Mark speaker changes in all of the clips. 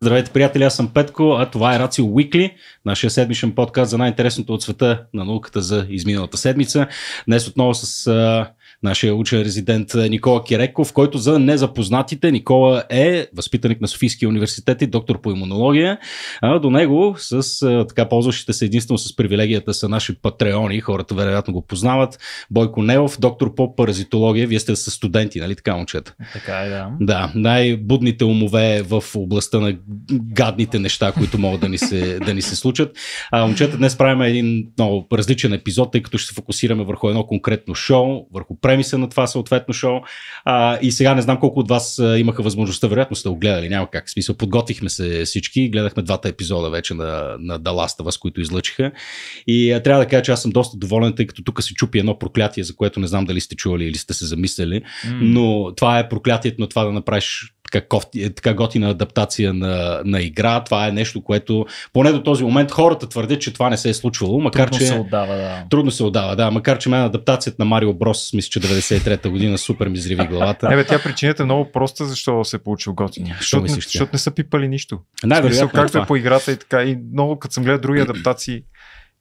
Speaker 1: Здравейте, приятели, аз съм Петко, а това е Рацио Уикли, нашия седмичен подкаст за най-интересното от света на науката за изминалата седмица. Днес отново с нашия учен резидент е, Никола Киреков, който за незапознатите Никола е възпитаник на Софийския университет и доктор по имунология. А до него с е, така ползващите се единствено с привилегията са наши патреони, хората вероятно го познават. Бойко Неов, доктор по паразитология. Вие сте с студенти, нали така, момчета? Така е, да. Да, най-будните умове в областта на гадните неща, които могат да ни се, да ни се случат. А, момчета, днес правим един много различен епизод, тъй като ще се фокусираме върху едно конкретно шоу, върху премиса на това съответно шоу. А, и сега не знам колко от вас имаха възможността, вероятно сте го гледали, няма как. В смисъл, подготвихме се всички, гледахме двата епизода вече на, на Даласта, вас, които излъчиха. И а, трябва да кажа, че аз съм доста доволен, тъй като тук се чупи едно проклятие, за което не знам дали сте чували или сте се замислили, mm. но това е проклятието на това да направиш така, кофти, е, така готина адаптация на, на игра. Това е нещо, което поне до този момент хората твърдят, че това не се е случвало, макар трудно че. Се отдава, да. Трудно се отдава, да. Макар че мен адаптацията на Марио Брос, мисля, че 93-та година супер ми зриви главата. Не, бе, тя
Speaker 2: причината е много проста, защо се е получил готин. Защо защото, защото не са пипали нищо. Най-вероятно. Е както е по играта и така. И много, като съм гледал други адаптации,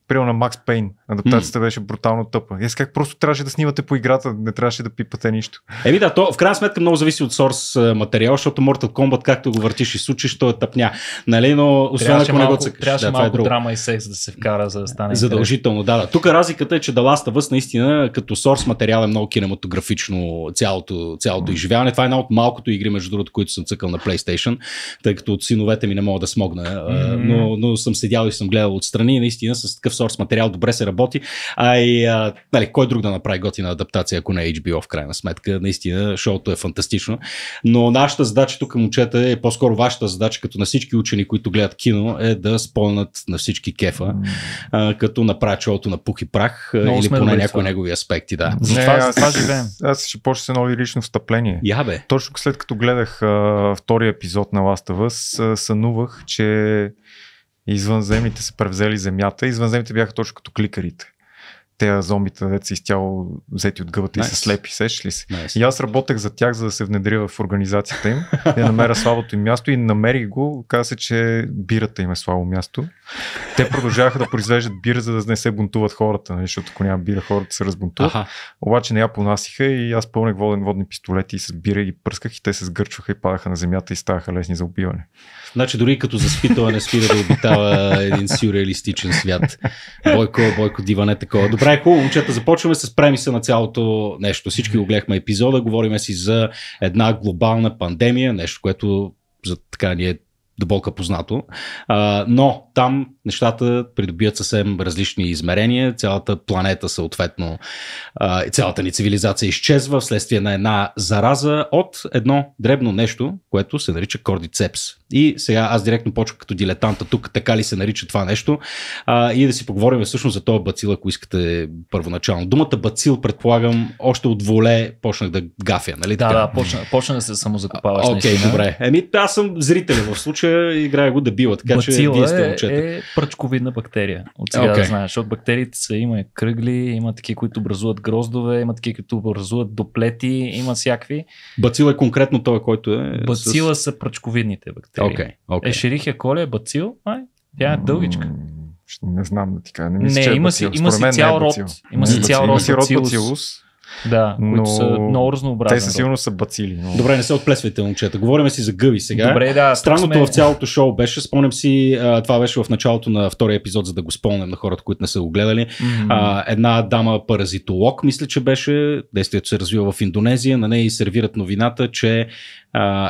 Speaker 2: Примерно на Макс Пейн. Адаптацията mm. беше брутално тъпа. Ес как просто трябваше да снимате по играта, не трябваше да пипате нищо.
Speaker 1: Еми да, то в крайна сметка много зависи от сорс е, материал, защото Mortal Kombat, както го въртиш и сучиш, то е тъпня. Нали, но освен ако не го цъкаш. Трябваше да, е малко е драма
Speaker 3: и секс да се вкара, за да стане. Задължително,
Speaker 1: да, да. Тук разликата е, че The Last of Us наистина като сорс материал е много кинематографично цялото, цялото mm. изживяване. Това е една от малкото игри, между другото, които съм цъкал на PlayStation, тъй като от синовете ми не мога да смогна. Mm. Но, но съм седял и съм гледал отстрани и наистина с такъв сорс материал, добре се работи, а и а, нали, кой друг да направи готина адаптация, ако не е HBO в крайна сметка. Наистина, шоуто е фантастично. Но нашата задача тук, момчета, е по-скоро вашата задача, като на всички учени, които гледат кино, е да спълнат на всички кефа, а, като направят шоуто на пух и прах Много или поне някои негови аспекти. Да. Не, това, аз, това аз,
Speaker 2: Аз ще почна с едно лично встъпление. Я, бе. Точно след като гледах а, втория епизод на Last of Us, сънувах, че извънземните са превзели земята. Извънземните бяха точно като кликарите те зомбита, деца изцяло взети от гъбата nice. и са слепи, сеш ли си? Nice. И аз работех за тях, за да се внедря в организацията им, да намеря слабото им място и намерих го. каза, се, че бирата им е слабо място. Те продължаваха да произвеждат бира, за да не се бунтуват хората, нали, защото ако няма бира, хората се разбунтуват. Aha. Обаче не я понасиха и аз пълнех воден водни пистолети и с бира ги пръсках и те се сгърчваха и падаха на земята и ставаха лесни за убиване.
Speaker 1: Значи дори като за спитала не спира да обитава един сюрреалистичен свят. Бойко, Бойко Диване такова. Добре, Добре, хубаво, момчета, започваме с премиса на цялото нещо. Всички го гледахме епизода, говориме си за една глобална пандемия, нещо, което за така ни е дълбока познато. А, но там нещата придобият съвсем различни измерения. Цялата планета, съответно, цялата ни цивилизация изчезва вследствие на една зараза от едно дребно нещо, което се нарича кордицепс. И сега аз директно почвам като дилетанта тук, така ли се нарича това нещо. А, и да си поговорим всъщност за този бацил, ако искате първоначално. Думата бацил, предполагам, още от воле почнах да гафя, нали? Да, така? да, почна, почна да се самозакопаваш. Окей, okay, добре. Еми, аз съм зрителен в случая, играя го да дебила, така бацила че вие сте е, момчета. Е, е пръчковидна бактерия. От сега okay. да знаеш, защото бактериите
Speaker 3: са, има кръгли, има такива, които образуват гроздове, има такива, които образуват доплети, има всякакви.
Speaker 1: Бацил е конкретно той, който е. Бацила
Speaker 3: с... са пръчковидните бактерии. Okay,
Speaker 1: okay. Ешерихия коле е бацил, май,
Speaker 3: тя е дългичка.
Speaker 1: Не знам да ти кажа. Не, мисля, не че има, е си, има си цял е род. Има си цял род. Има си род бацилус. Да, но... които са много разнообразни. Те със сигурност са бацили. Но... Добре, не се отплесвайте, момчета. Говориме си за гъби сега. Добре, да. Странното сме... в цялото шоу беше, спомням си, това беше в началото на втория епизод, за да го спомням на хората, които не са го гледали. Mm-hmm. една дама паразитолог, мисля, че беше. Действието се развива в Индонезия. На нея и сервират новината, че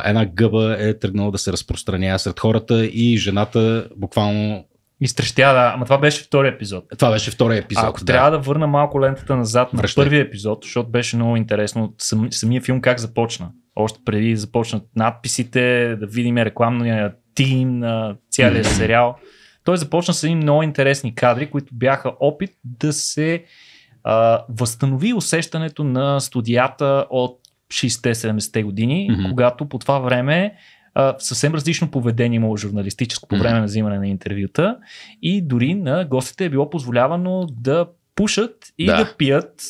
Speaker 1: една гъба е тръгнала да се разпространява сред хората и жената буквално Изтрещя, да. Ама това беше втори епизод. Е, това беше втори епизод. А, ако да. трябва
Speaker 3: да върна малко лентата назад на Връщай. първия епизод, защото беше много
Speaker 1: интересно сам, самия
Speaker 3: филм как започна. Още преди започнат надписите, да видим рекламния тим на цялия mm-hmm. сериал. Той започна с един много интересни кадри, които бяха опит да се а, възстанови усещането на студията от 60-70-те години, mm-hmm. когато по това време а, съвсем различно поведение имало журналистическо по време на взимане на интервюта и дори на гостите е било позволявано
Speaker 1: да пушат и да, да пият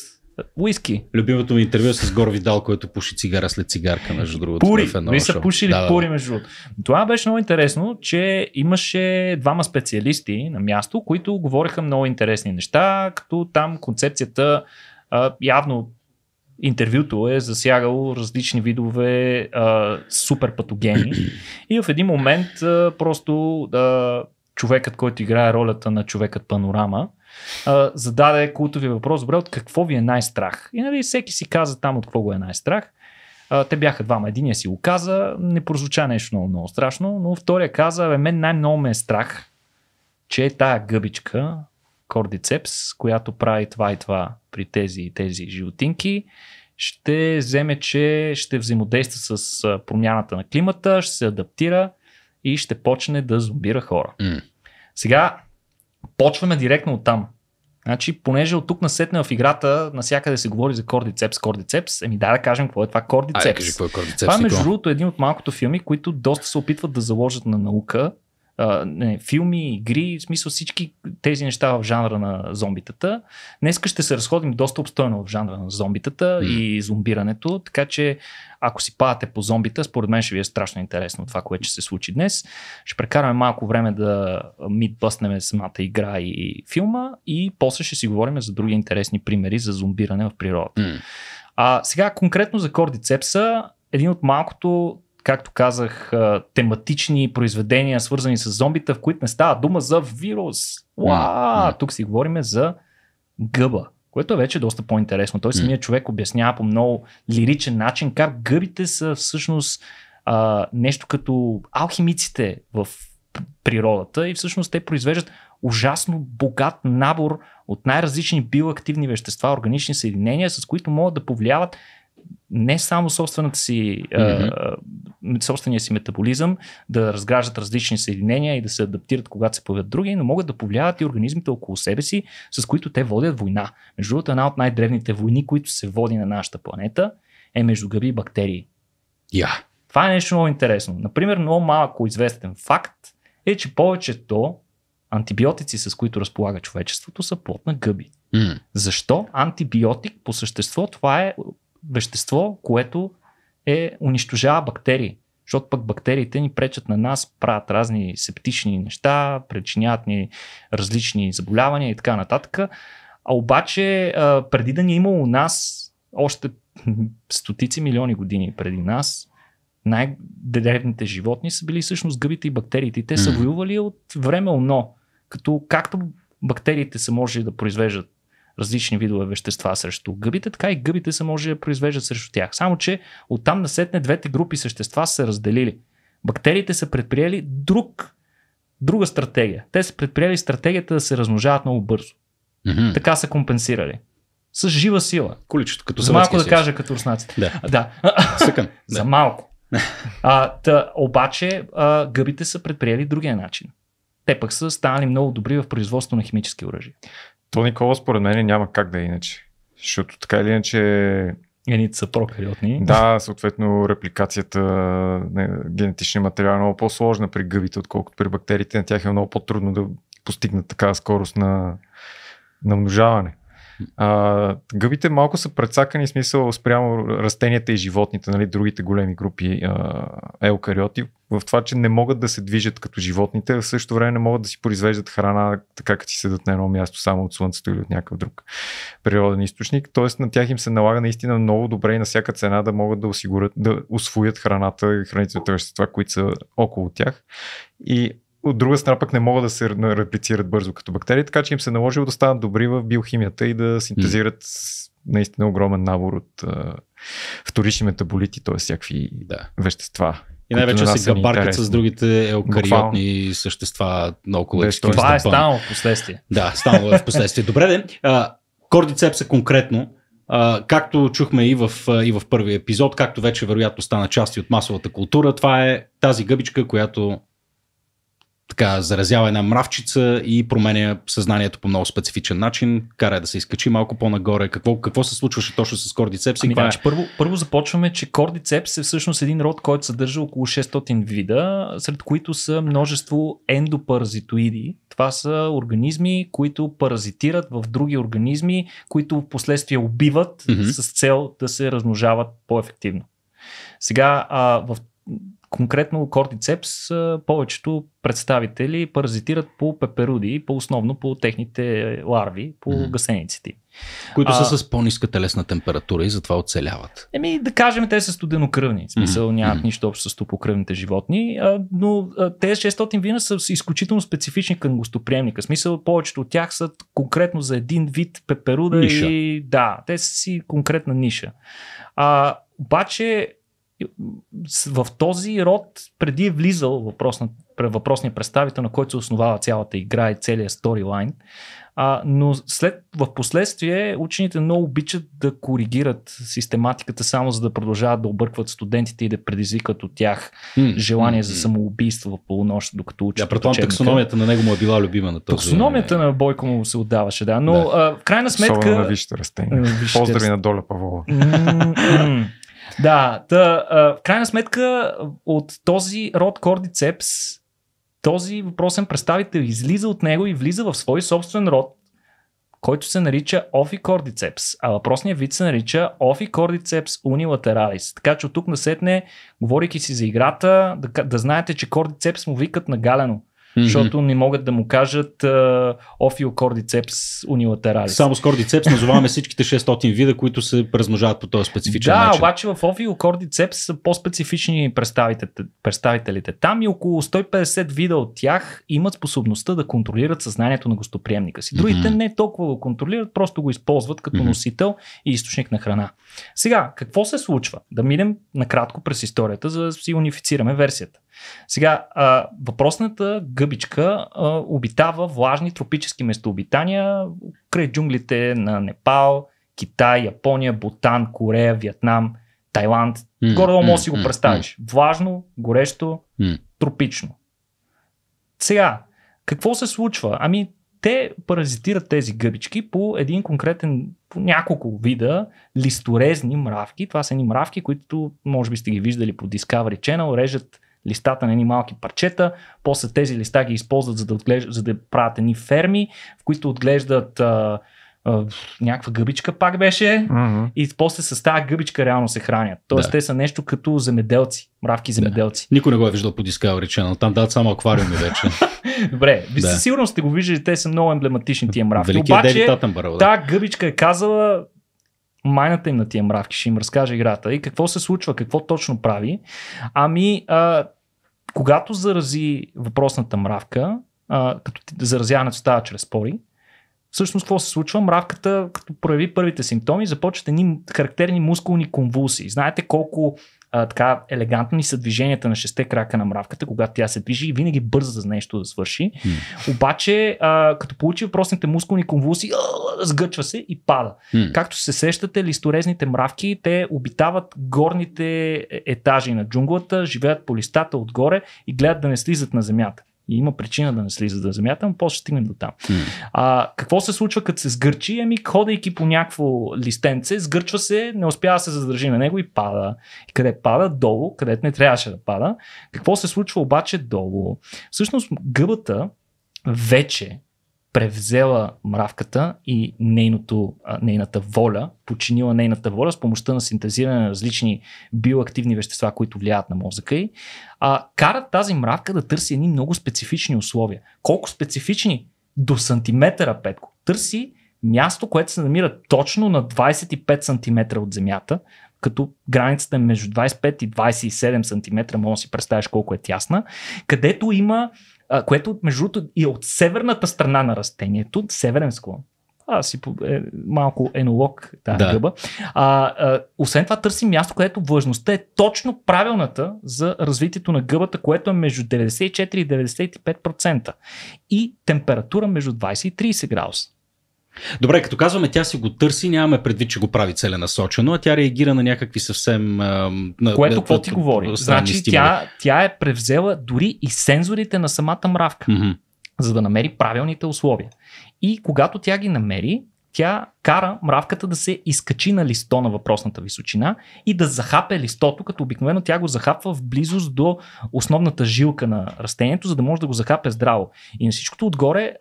Speaker 1: Уиски. Любимото ми интервю е с Гор Видал, който пуши цигара след цигарка, между другото. Пури, не са пушили да, пури, да. между другото. Това беше много интересно,
Speaker 3: че имаше двама специалисти на място, които говореха много интересни неща, като там концепцията а, явно интервюто е засягало различни видове а, супер патогени. И в един момент а, просто а, човекът, който играе ролята на човекът Панорама, а, зададе култови въпрос, добре, от какво ви е най-страх? И нали, всеки си каза там от какво го е най-страх. А, те бяха двама. Единия си го каза, не прозвуча нещо много, много страшно, но втория каза, мен най-много ме е страх, че е тая гъбичка кордицепс, която прави това и това при тези и тези животинки, ще вземе, че ще взаимодейства с промяната на климата, ще се адаптира и ще почне да зомбира хора. Mm. Сега почваме директно от там. Значи, понеже от тук насетне в играта навсякъде се говори за кордицепс, кордицепс, еми да да кажем какво е това кордицепс. Ай, кажи, какво
Speaker 1: е кордицепс това е между
Speaker 3: другото един от малкото филми, които доста се опитват да заложат на наука не, филми, игри, в смисъл всички тези неща в жанра на зомбитата. Днеска ще се разходим доста обстойно в жанра на зомбитата mm. и зомбирането, така че ако си падате по зомбита, според мен ще ви е страшно интересно това, което ще се случи днес. Ще прекараме малко време да мидбъснем самата игра и филма и после ще си говорим за други интересни примери за зомбиране в природата. Mm. А сега конкретно за кордицепса, един от малкото както казах, тематични произведения, свързани с зомбита, в които не става дума за вирус. Уа! Mm-hmm. Тук си говорим за гъба, което е вече доста по-интересно. Той самия mm-hmm. човек обяснява по много лиричен начин как гъбите са всъщност а, нещо като алхимиците в природата и всъщност те произвеждат ужасно богат набор от най-различни биоактивни вещества, органични съединения, с които могат да повлияват не само собствената си, mm-hmm. а, собствения си метаболизъм да разграждат различни съединения и да се адаптират, когато се появят други, но могат да повлияват и организмите около себе си, с които те водят война. Между другото, една от най-древните войни, които се води на нашата планета, е между гъби и бактерии. Yeah. Това е нещо много интересно. Например, много малко известен факт е, че повечето антибиотици, с които разполага човечеството, са плотна гъби. Mm. Защо антибиотик по същество това е вещество, което е унищожава бактерии. Защото пък бактериите ни пречат на нас, правят разни септични неща, причиняват ни различни заболявания и така нататък. А обаче, преди да ни е имало нас, още стотици милиони години преди нас, най-древните животни са били всъщност гъбите и бактериите. Те са воювали от време оно. Като както бактериите са можели да произвеждат различни видове вещества срещу гъбите, така и гъбите са може да произвеждат срещу тях. Само, че оттам насетне двете групи същества са разделили. Бактериите са предприели друг, друга стратегия. Те са предприели стратегията да се размножават много бързо. Mm-hmm. Така са компенсирали с жива сила. Количество, като За малко да съюз. кажа като руснаците. Да. да. Съкън. За малко. А, та, обаче а, гъбите са предприели другия начин. Те пък са станали много добри в производство на химически оръжия. То Никола според мен няма как да е иначе. Защото така или иначе Едните са прокариотни.
Speaker 2: Да, съответно репликацията на генетичния материал е много по-сложна при гъбите, отколкото при бактериите. На тях е много по-трудно да постигнат такава скорост на, на множаване. А, гъбите малко са в смисъл спрямо растенията и животните, нали, другите големи групи а, еукариоти, в това, че не могат да се движат като животните, а в същото време не могат да си произвеждат храна така, като си седат на едно място само от слънцето или от някакъв друг природен източник. Тоест на тях им се налага наистина много добре и на всяка цена да могат да осигурят, да освоят храната и хранителните вещества, които са около тях. И от друга страна пък не могат да се реплицират бързо като бактерии, така че им се е наложило да станат добри в биохимията и да синтезират mm. наистина огромен набор от а, вторични метаболити, т.е. всякакви да. вещества. И най-вече на си габаркат с другите еукариотни
Speaker 1: Буквално. същества около Без, това е станало в последствие. Да, станало е в последствие. Добре, ден. кордицепса конкретно, Uh, както чухме и в, uh, и в първия епизод, както вече вероятно стана части от масовата култура, това е тази гъбичка, която така заразява една мравчица и променя съзнанието по много специфичен начин, кара да се изкачи малко по-нагоре. Какво, какво се случваше точно с кордицепс? Ами, е... първо, първо започваме,
Speaker 3: че кордицепс е всъщност един род, който съдържа около 600 вида, сред които са множество ендопаразитоиди. Това са организми, които паразитират в други организми, които в последствие убиват mm-hmm. с цел да се размножават по-ефективно. Сега а, в конкретно кортицепс, повечето представители паразитират по пеперуди по-основно по техните ларви, по mm-hmm. гасениците. Които а, са с по-ниска телесна температура и затова оцеляват. Еми, да кажем, те са студенокръвни. В смисъл mm-hmm. нямат нищо общо с топокръвните животни, а, но тези 600 вина са изключително специфични към гостоприемника. В смисъл повечето от тях са конкретно за един вид пеперуда ниша. и да, те са си конкретна ниша. А, обаче в този род преди е влизал въпрос на, въпросния представител, на който се основава цялата игра и целият сторилайн. А, но след, в последствие учените много обичат да коригират систематиката само за да продължават да объркват студентите и да предизвикат от тях mm, желание mm, за самоубийство в полунощ,
Speaker 1: докато учат. Yeah, предполагам, таксономията на него му е била любима на този
Speaker 3: Таксономията на Бойко му се отдаваше, да. Но да. А, в крайна сметка... Особено на вижте растения. Поздрави на
Speaker 1: Доля Павлова.
Speaker 3: Да, да, в крайна сметка от този род кордицепс, този въпросен представител излиза от него и влиза в свой собствен род, който се нарича офикордицепс, а въпросният вид се нарича офикордицепс унилатералис. Така че от тук насетне, говорейки си за играта, да, да знаете, че кордицепс му викат на галено mm-hmm. защото не могат да му кажат офио кордицепс унилатерали. Само с кордицепс назоваваме
Speaker 1: всичките 600 вида, които се размножават по този специфичен да, начин. Да,
Speaker 3: обаче в офио кордицепс са по-специфични представителите, представителите. Там и около 150 вида от тях имат способността да контролират съзнанието на гостоприемника си. Другите mm-hmm. не толкова го контролират, просто го използват като mm-hmm. носител и източник на храна. Сега, какво се случва? Да минем накратко през историята, за да си унифицираме версията. Сега, а, въпросната гъбичка а, обитава влажни тропически местообитания край джунглите на Непал, Китай, Япония, Бутан, Корея, Вьетнам, Тайланд. Mm, горе да mm, си го представиш. Mm, Влажно, горещо, mm. тропично. Сега, какво се случва? Ами, те паразитират тези гъбички по един конкретен, по няколко вида листорезни мравки. Това са едни мравки, които може би сте ги виждали по Discovery Channel, режат листата на едни малки парчета, после тези листа ги използват за да, отглеждат, за да правят едни ферми, в които отглеждат а, а, някаква гъбичка пак беше mm-hmm. и после с тази гъбичка реално се хранят. Тоест да. те
Speaker 1: са нещо като земеделци, мравки земеделци. Да. Никой не го е виждал по Discovery Channel, там дават само аквариуми вече.
Speaker 3: Добре, да. със сигурност сте го виждали, те са много емблематични тия мравки. Великият Обаче, да. та гъбичка е казала, майната им на тия мравки, ще им разкаже играта. И какво се случва, какво точно прави. Ами, а, когато зарази въпросната мравка, а, като заразяването става чрез пори, всъщност какво се случва? Мравката, като прояви първите симптоми, започват едни характерни мускулни конвулсии. Знаете колко а, така елегантни са движенията на шесте крака на мравката, когато тя се движи и винаги бърза за нещо да свърши. Mm. Обаче, а, като получи въпросните мускулни конвулсии, сгъчва се и пада. Mm. Както се сещате, листорезните мравки, те обитават горните е, етажи на джунглата, живеят по листата отгоре и гледат да не слизат на земята. И има причина да не слиза да земята, но после ще стигнем до там. Mm. А, какво се случва, като се сгърчи? Еми, ходейки по някакво листенце, сгърчва се, не успява да се задържи на него и пада. И къде пада? Долу, където не трябваше да пада. Какво се случва обаче долу? Всъщност, гъбата вече превзела мравката и нейното, нейната воля, починила нейната воля с помощта на синтезиране на различни биоактивни вещества, които влияят на мозъка й, а, карат тази мравка да търси едни много специфични условия. Колко специфични? До сантиметъра, Петко. Търси място, което се намира точно на 25 см от земята, като границата е между 25 и 27 см, може да си представиш колко е тясна, където има а, което между другото и от северната страна на растението, северен склон, аз си е, малко енолог, да, да. гъба. А, а, освен това търси място, където влажността е точно правилната за развитието на гъбата, което е между 94 и
Speaker 1: 95% и температура между 20 и 30 градуса. Добре, като казваме, тя си го търси, нямаме предвид, че го прави целенасочено, а тя реагира на някакви съвсем. На, Което какво ти говори? Значи тя, тя е превзела дори и сензорите на
Speaker 3: самата мравка, mm-hmm. за да намери правилните условия. И когато тя ги намери, тя кара мравката да се изкачи на листо на въпросната височина и да захапе листото, като обикновено тя го захапва в близост до основната жилка на растението, за да може да го захапе здраво. И на всичкото отгоре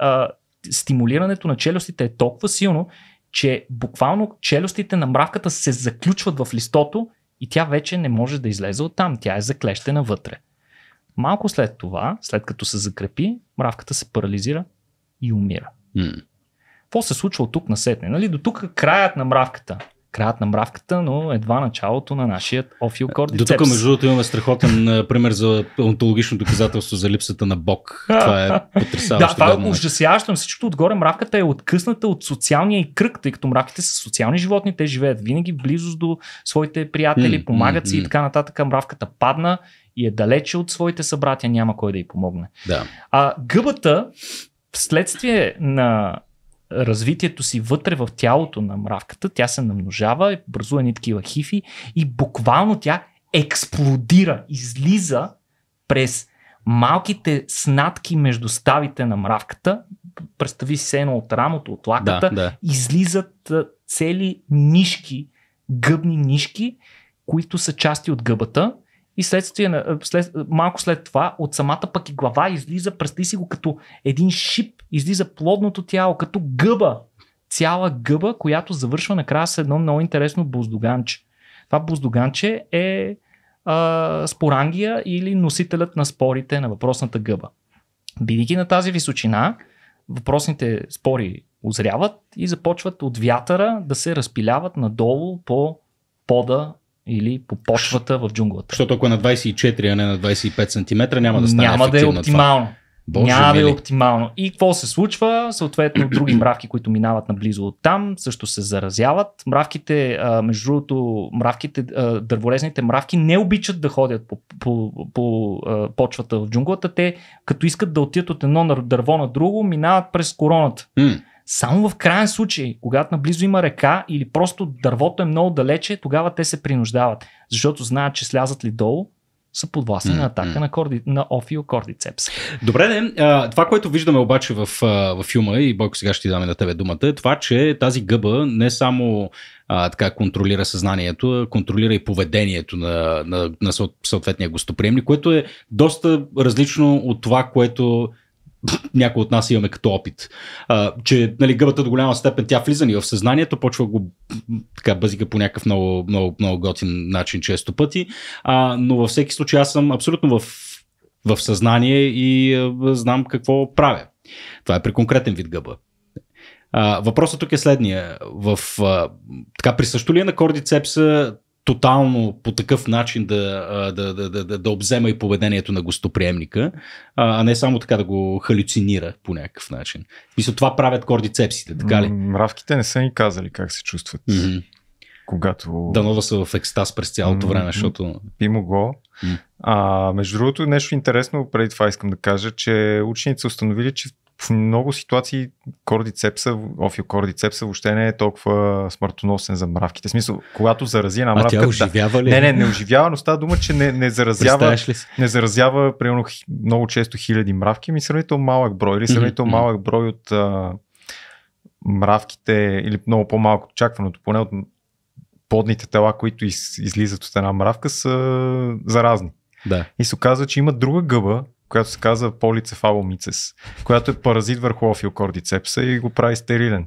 Speaker 3: стимулирането на челюстите е толкова силно, че буквално челюстите на мравката се заключват в листото и тя вече не може да излезе оттам. Тя е заклещена вътре. Малко след това, след като се закрепи, мравката се парализира и умира. Какво mm. се случва от тук на сетне? Нали? До тук краят на мравката краят на мравката, но едва началото на нашия офил кордицепс.
Speaker 1: До тук, между другото, имаме страхотен е, пример за онтологично доказателство за липсата на Бог. Това е потрясаващо. да, това е
Speaker 3: ужасяващо. На всичкото отгоре мравката е откъсната от социалния и кръг, тъй като мравките са социални животни, те живеят винаги в близост до своите приятели, помагат си и така нататък. Мравката падна и е далече от своите събратя, няма кой да й помогне. Да. А гъбата, вследствие на развитието си вътре в тялото на мравката, тя се намножава, образува ни такива хифи и буквално тя експлодира, излиза през малките снатки между ставите на мравката, представи си едно от рамото, от лаката, да, да. излизат цели нишки, гъбни нишки, които са части от гъбата и следствие след, малко след това от самата пък и глава излиза, пръсти си го като един шип, излиза плодното тяло, като гъба. Цяла гъба, която завършва накрая с едно много интересно буздоганче. Това буздоганче е а, спорангия или носителят на спорите на въпросната гъба. Бидейки на тази височина, въпросните спори озряват и започват
Speaker 1: от вятъра да се разпиляват надолу по пода или по почвата в джунглата. Защото ако е на 24, а не на 25 см, няма да стане Няма да е оптимално. Това. Боже няма да е
Speaker 3: оптимално. И какво се случва? Съответно, други мравки,
Speaker 1: които минават наблизо от
Speaker 3: там, също се заразяват. Мравките, между другото, мравките, дърволезните мравки не обичат да ходят по, по, по по почвата в джунглата. Те, като искат да отидат от едно дърво на друго, минават през короната. Mm. Само в крайен случай, когато наблизо има река или просто дървото е много далече, тогава те се принуждават, защото знаят, че слязат ли долу, са подвластни mm-hmm. на атака на, корди, на Кордицепс.
Speaker 1: Добре, не. а, това, което виждаме обаче в, в филма, и Бойко сега ще ти даме на тебе думата, е това, че тази гъба не само а, така контролира съзнанието, контролира и поведението на, на, на съответния гостоприемник, което е доста различно от това, което някои от нас имаме като опит. А, че нали, гъбата до голяма степен тя влиза ни в съзнанието, почва го така бъзика по някакъв много, много, много готин начин често пъти. А, но във всеки случай аз съм абсолютно в, в съзнание и а, знам какво правя. Това е при конкретен вид гъба. А, въпросът тук е следния. В, а, така, присъщо ли е на кордицепса тотално по такъв начин да, да, да, да, да обзема и поведението на гостоприемника, а не само така да го халюцинира по някакъв начин. Мисля, това правят кордицепсите, така ли? Мравките не са ни казали как се чувстват. Mm-hmm. Когато... Да нова са в екстаз през цялото време, защото...
Speaker 2: Би могло. Mm. А, между другото, нещо интересно преди това искам да кажа, че учените са установили, че в много ситуации кордицепса, офиокордицепса въобще не е толкова смъртоносен за мравките. В смисъл, когато зарази една мравка... А тя оживява ли? Не, не, не оживява, но става дума, че не, не заразява, не заразява примерно, много често хиляди мравки, ми сравнително малък брой или сравнително малък брой от а, мравките или много по-малко очакваното, поне от подните тела, които из, излизат от една мравка са заразни. Да. И се оказва, че има друга гъба, която се казва полицефаломицес, която е паразит върху офиокордицепса и го прави стерилен.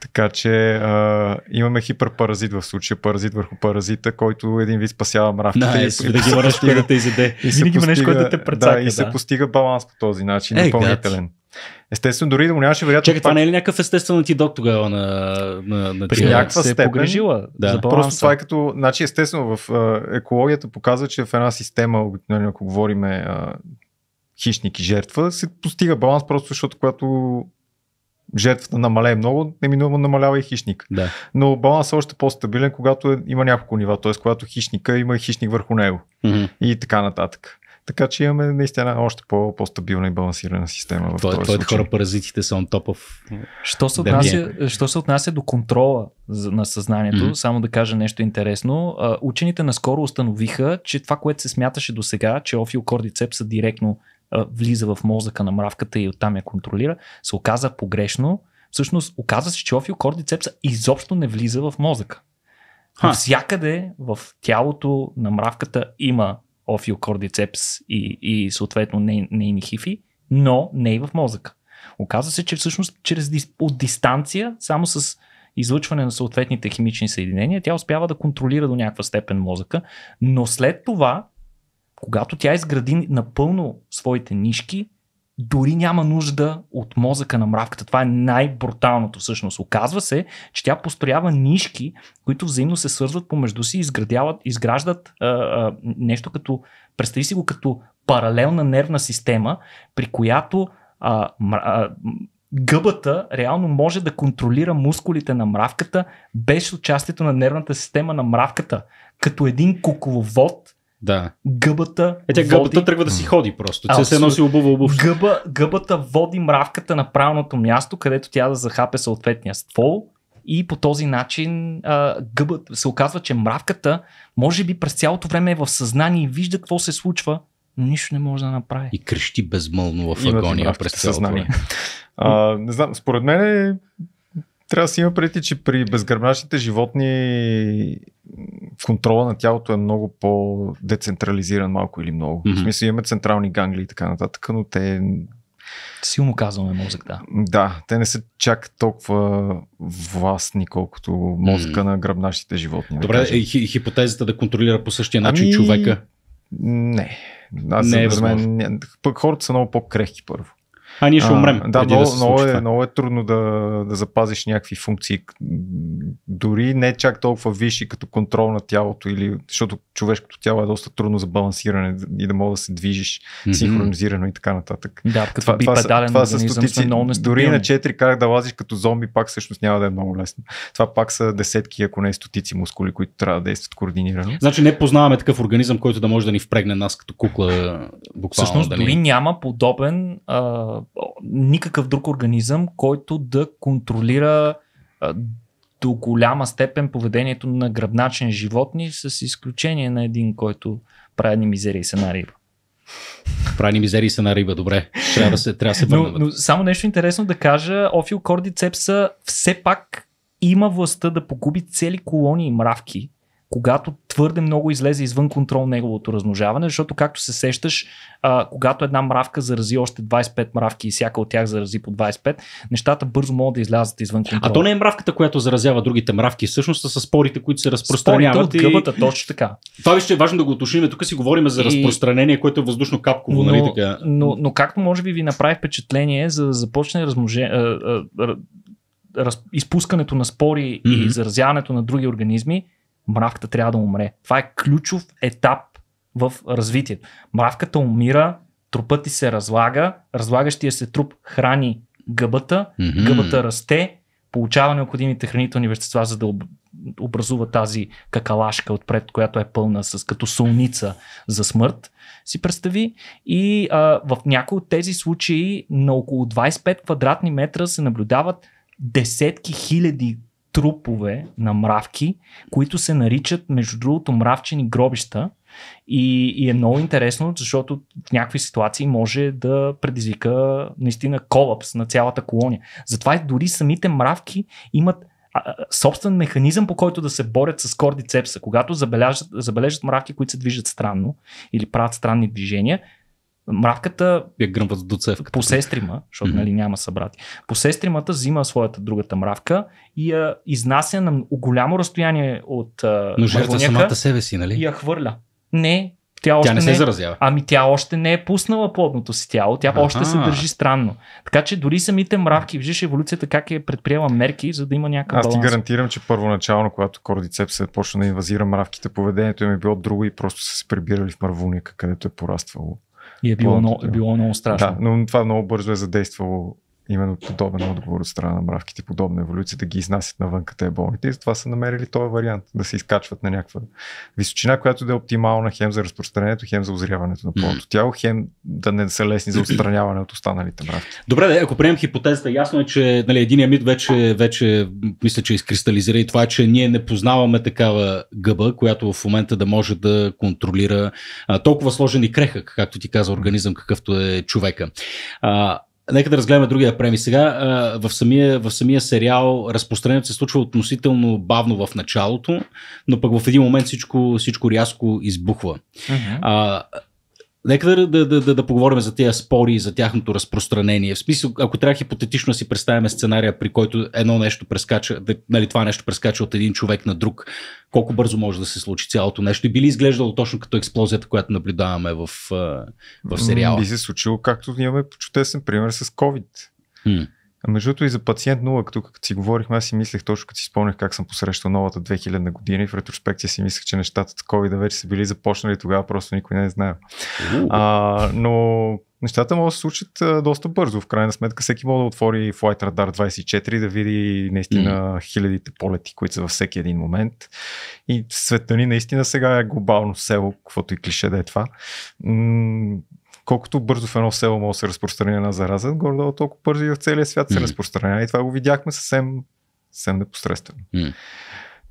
Speaker 2: Така че а, имаме хиперпаразит в случая, паразит върху паразита, който един вид спасява мравките. Да, и, и, да ги разпира да те изеде. И Винаги има нещо, което те прецака. Да, и се постига баланс по този начин, е, допълнителен. Гад. Естествено, дори да му нямаше вероятно. Чакай, това не
Speaker 1: е ли някакъв естествен антидот тогава на, на, на При някаква се е степен, е погрежила. Да, за просто това е
Speaker 2: като... Значи, естествено, в екологията показва, че в една система, обикновено ако говорим хищник и жертва, се постига баланс просто защото когато жертвата намалее много, неминуемо намалява и хищник. Да. Но балансът е още по-стабилен, когато е- има няколко нива, т.е. когато хищника има и хищник върху него mm-hmm. и така нататък. Така че имаме наистина още по- по-стабилна
Speaker 1: и балансирана система в този Твоите хора паразитите са on Що се, отнася,
Speaker 3: що се отнася до контрола на съзнанието, mm-hmm. само да кажа нещо интересно. Учените наскоро установиха, че това, което се смяташе до сега, че офиокордицепса директно влиза в мозъка на мравката и оттам я контролира, се оказа погрешно. Всъщност, оказа се, че офиокордицепса изобщо не влиза в мозъка. Всякъде в тялото на мравката има офиокордицепс и, и съответно нейни хифи, но не и в мозъка. Оказва се, че всъщност чрез, от дистанция, само с излъчване на съответните химични съединения, тя успява да контролира до някаква степен мозъка, но след това, когато тя изгради напълно своите нишки, дори няма нужда от мозъка на мравката. Това е най-бруталното всъщност. Оказва се, че тя построява нишки, които взаимно се свързват помежду си и изграждат а, а, нещо като, представи си го като паралелна нервна система, при която а, а, гъбата реално може да контролира мускулите на мравката без участието на нервната система на мравката, като един кукловод
Speaker 1: да. Гъбата. Е, тя води... гъбата тръгва да си ходи просто. Тя се е носи обува
Speaker 3: обувка. Гъба, гъбата води мравката на правилното място, където тя да захапе съответния ствол и по този начин а, гъбът се оказва, че мравката може би през цялото време е в съзнание и вижда какво се случва, но нищо не може да направи.
Speaker 1: И крещи безмълно
Speaker 2: в агония през цялото съзнание. А, не знам, според мен е трябва да си има преди, че при безгръбначните животни контрола на тялото е много по-децентрализиран малко или много. Mm-hmm. В смисъл имаме централни гангли и така нататък, но те... Силно
Speaker 1: казваме мозък, да.
Speaker 2: Да, те не са чак толкова властни, колкото мозъка mm-hmm. на гръбнащите животни. Добре, да е,
Speaker 1: хи- хипотезата да контролира по същия начин ами... човека?
Speaker 2: Не. Аз не е за
Speaker 1: Мен, хората са много по-крехки
Speaker 2: първо а ние ще умрем. А, да, много, да много, е, много е трудно да, да запазиш някакви функции, дори не чак толкова висши като контрол на тялото, или, защото човешкото тяло е доста трудно за балансиране и да мога да се движиш mm-hmm. синхронизирано и така нататък. Да, като това, това, това, това са стотици, много дори на 4 как да лазиш като зомби, пак всъщност няма да е много лесно. Това пак са десетки, ако не стотици мускули, които трябва да действат координирано.
Speaker 1: Значи не познаваме такъв организъм, който да може да ни впрегне нас като кукла буквално. Всъщност да дори няма подобен а, никакъв друг
Speaker 3: организъм, който да контролира до голяма степен поведението на гръбначен животни, с изключение на един, който прави ни и се на риба. Прави и се на риба, добре. Трябва да се, трябва да се върнем. Но, но само нещо интересно да кажа. Офил кордицепса все пак има властта да погуби цели колонии мравки когато твърде много излезе извън контрол неговото размножаване, защото както се сещаш, а, когато една мравка зарази още 25 мравки и всяка от тях зарази по 25, нещата бързо могат да излязат извън контрол. А то не е
Speaker 1: мравката, която заразява другите мравки, всъщност са спорите, които се разпространяват. Спорите от гъбата, и... точно така. Това вижте, е важно да го уточним. Тук си говорим за и... разпространение, което е въздушно капково, нали, но, нали така? Но, но, както може
Speaker 3: би ви направи впечатление, за да започне размножение, изпускането на спори mm-hmm. и заразяването на други организми, мравката трябва да умре. Това е ключов етап в развитието. Мравката умира, трупът ти се разлага, разлагащия се труп храни гъбата, mm-hmm. гъбата расте, получава необходимите хранителни вещества, за да образува тази какалашка отпред, която е пълна с като солница за смърт, си представи. И а, в някои от тези случаи на около 25 квадратни метра се наблюдават десетки хиляди трупове на мравки, които се наричат, между другото, мравчени гробища. И, и е много интересно, защото в някакви ситуации може да предизвика наистина колапс на цялата колония. Затова дори самите мравки имат собствен механизъм, по който да се борят с кордицепса. Когато забележат, забележат мравки, които се движат странно или правят странни движения, Мравката я гръмва до цевката. По сестрима, защото mm-hmm. нали, няма събрати. По сестримата взима своята другата мравка и я изнася на голямо разстояние от Но жертва самата себе си, нали? И я хвърля. Не, тя, тя не се не, е- заразява. Ами тя още не е пуснала плодното си тяло, тя А-а-а. още се държи странно. Така че дори самите мравки, виждаш еволюцията как е предприела мерки, за да има някакъв Аз ти баланс.
Speaker 2: гарантирам, че първоначално, когато кордицеп се е почна да инвазира мравките, поведението им е било друго и просто са се прибирали в мравуника, където е пораствало. И е било, много, е било много страшно. Да, но това много бързо е задействало именно подобен отговор от страна на мравките, подобна еволюция, да ги изнасят като е болните. И затова са намерили този вариант, да се изкачват на някаква височина, която да е оптимална хем за разпространението, хем за озряването на полното тяло, хем да не са лесни за отстраняване от останалите
Speaker 1: мравки. Добре, де, ако приемем хипотезата, ясно е, че нали, един мит вече, вече мисля, че изкристализира и това е, че ние не познаваме такава гъба, която в момента да може да контролира а, толкова сложен и крехък, както ти каза, организъм, какъвто е човека. А, Нека да разгледаме другия преми сега. В самия, в самия сериал разпространението се случва относително бавно в началото, но пък в един момент всичко, всичко рязко избухва. Uh-huh. Нека да, да, да, да, да поговорим за тези спори и за тяхното разпространение. В смисъл, ако трябва хипотетично да си представяме сценария, при който едно нещо прескача, да, нали, това нещо прескача от един човек на друг, колко бързо може да се случи цялото нещо и би ли изглеждало точно като експлозията, която наблюдаваме в, в сериала? Би се случило, както имаме
Speaker 2: чудесен пример с COVID. Хм. Между другото и за пациент 0, като като си говорихме, аз си мислех точно като си спомнях как съм посрещал новата 2000 година и в ретроспекция си мислех, че нещата с COVID вече са били започнали тогава, просто никой не е знаел. А, но нещата могат да се случат а, доста бързо. В крайна сметка всеки може да отвори Flight Radar 24 да види наистина mm. хилядите полети, които са във всеки един момент. И света ни наистина сега е глобално село, каквото и клише да е това. М- колкото бързо в едно село може да се разпространи една зараза, горе-долу е толкова бързо и в целия свят се разпространява. И това го видяхме съвсем, съвсем непосредствено.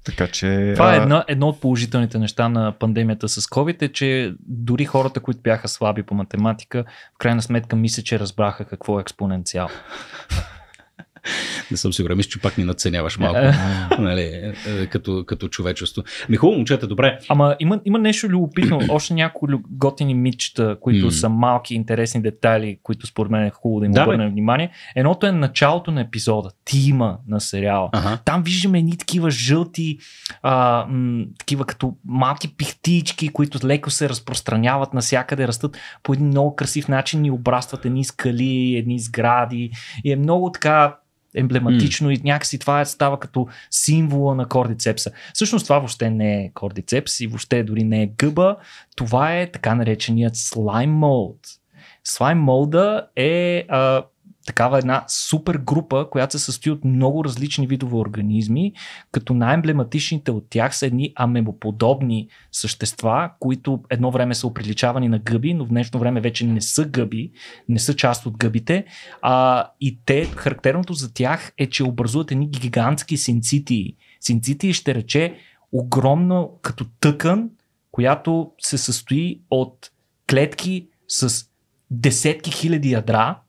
Speaker 2: Така че. Това е едно,
Speaker 3: едно от положителните неща на пандемията с COVID, е, че дори хората, които бяха слаби по математика, в крайна сметка мисля, че
Speaker 1: разбраха какво е експоненциал. не съм сигурен. Мисля, че пак ни надценяваш малко е. нали, е, е, като, като човечество. Ми хубаво, момчета, добре. Ама има, има нещо
Speaker 3: любопитно. Още някои готини митчета, които са малки, интересни детайли, които според мен е хубаво да им да, обърнем внимание. Едното е началото на епизода, тима на сериала. Ага. Там виждаме едни такива жълти, а, м, такива като малки пихтички, които леко се разпространяват навсякъде, растат по един много красив начин и обрастват едни скали, едни сгради. И е много така емблематично mm. и някакси това става като символа на кордицепса. Всъщност това въобще не е кордицепс и въобще дори не е гъба. Това е така нареченият слайм молд. Слайм молда е а, такава една супер група, която се състои от много различни видове организми, като най-емблематичните от тях са едни амебоподобни същества, които едно време са оприличавани на гъби, но в днешно време вече не са гъби, не са част от гъбите. А, и те, характерното за тях е, че образуват едни гигантски синцитии. Синцитии ще рече огромно като тъкан, която се състои от клетки с десетки хиляди ядра,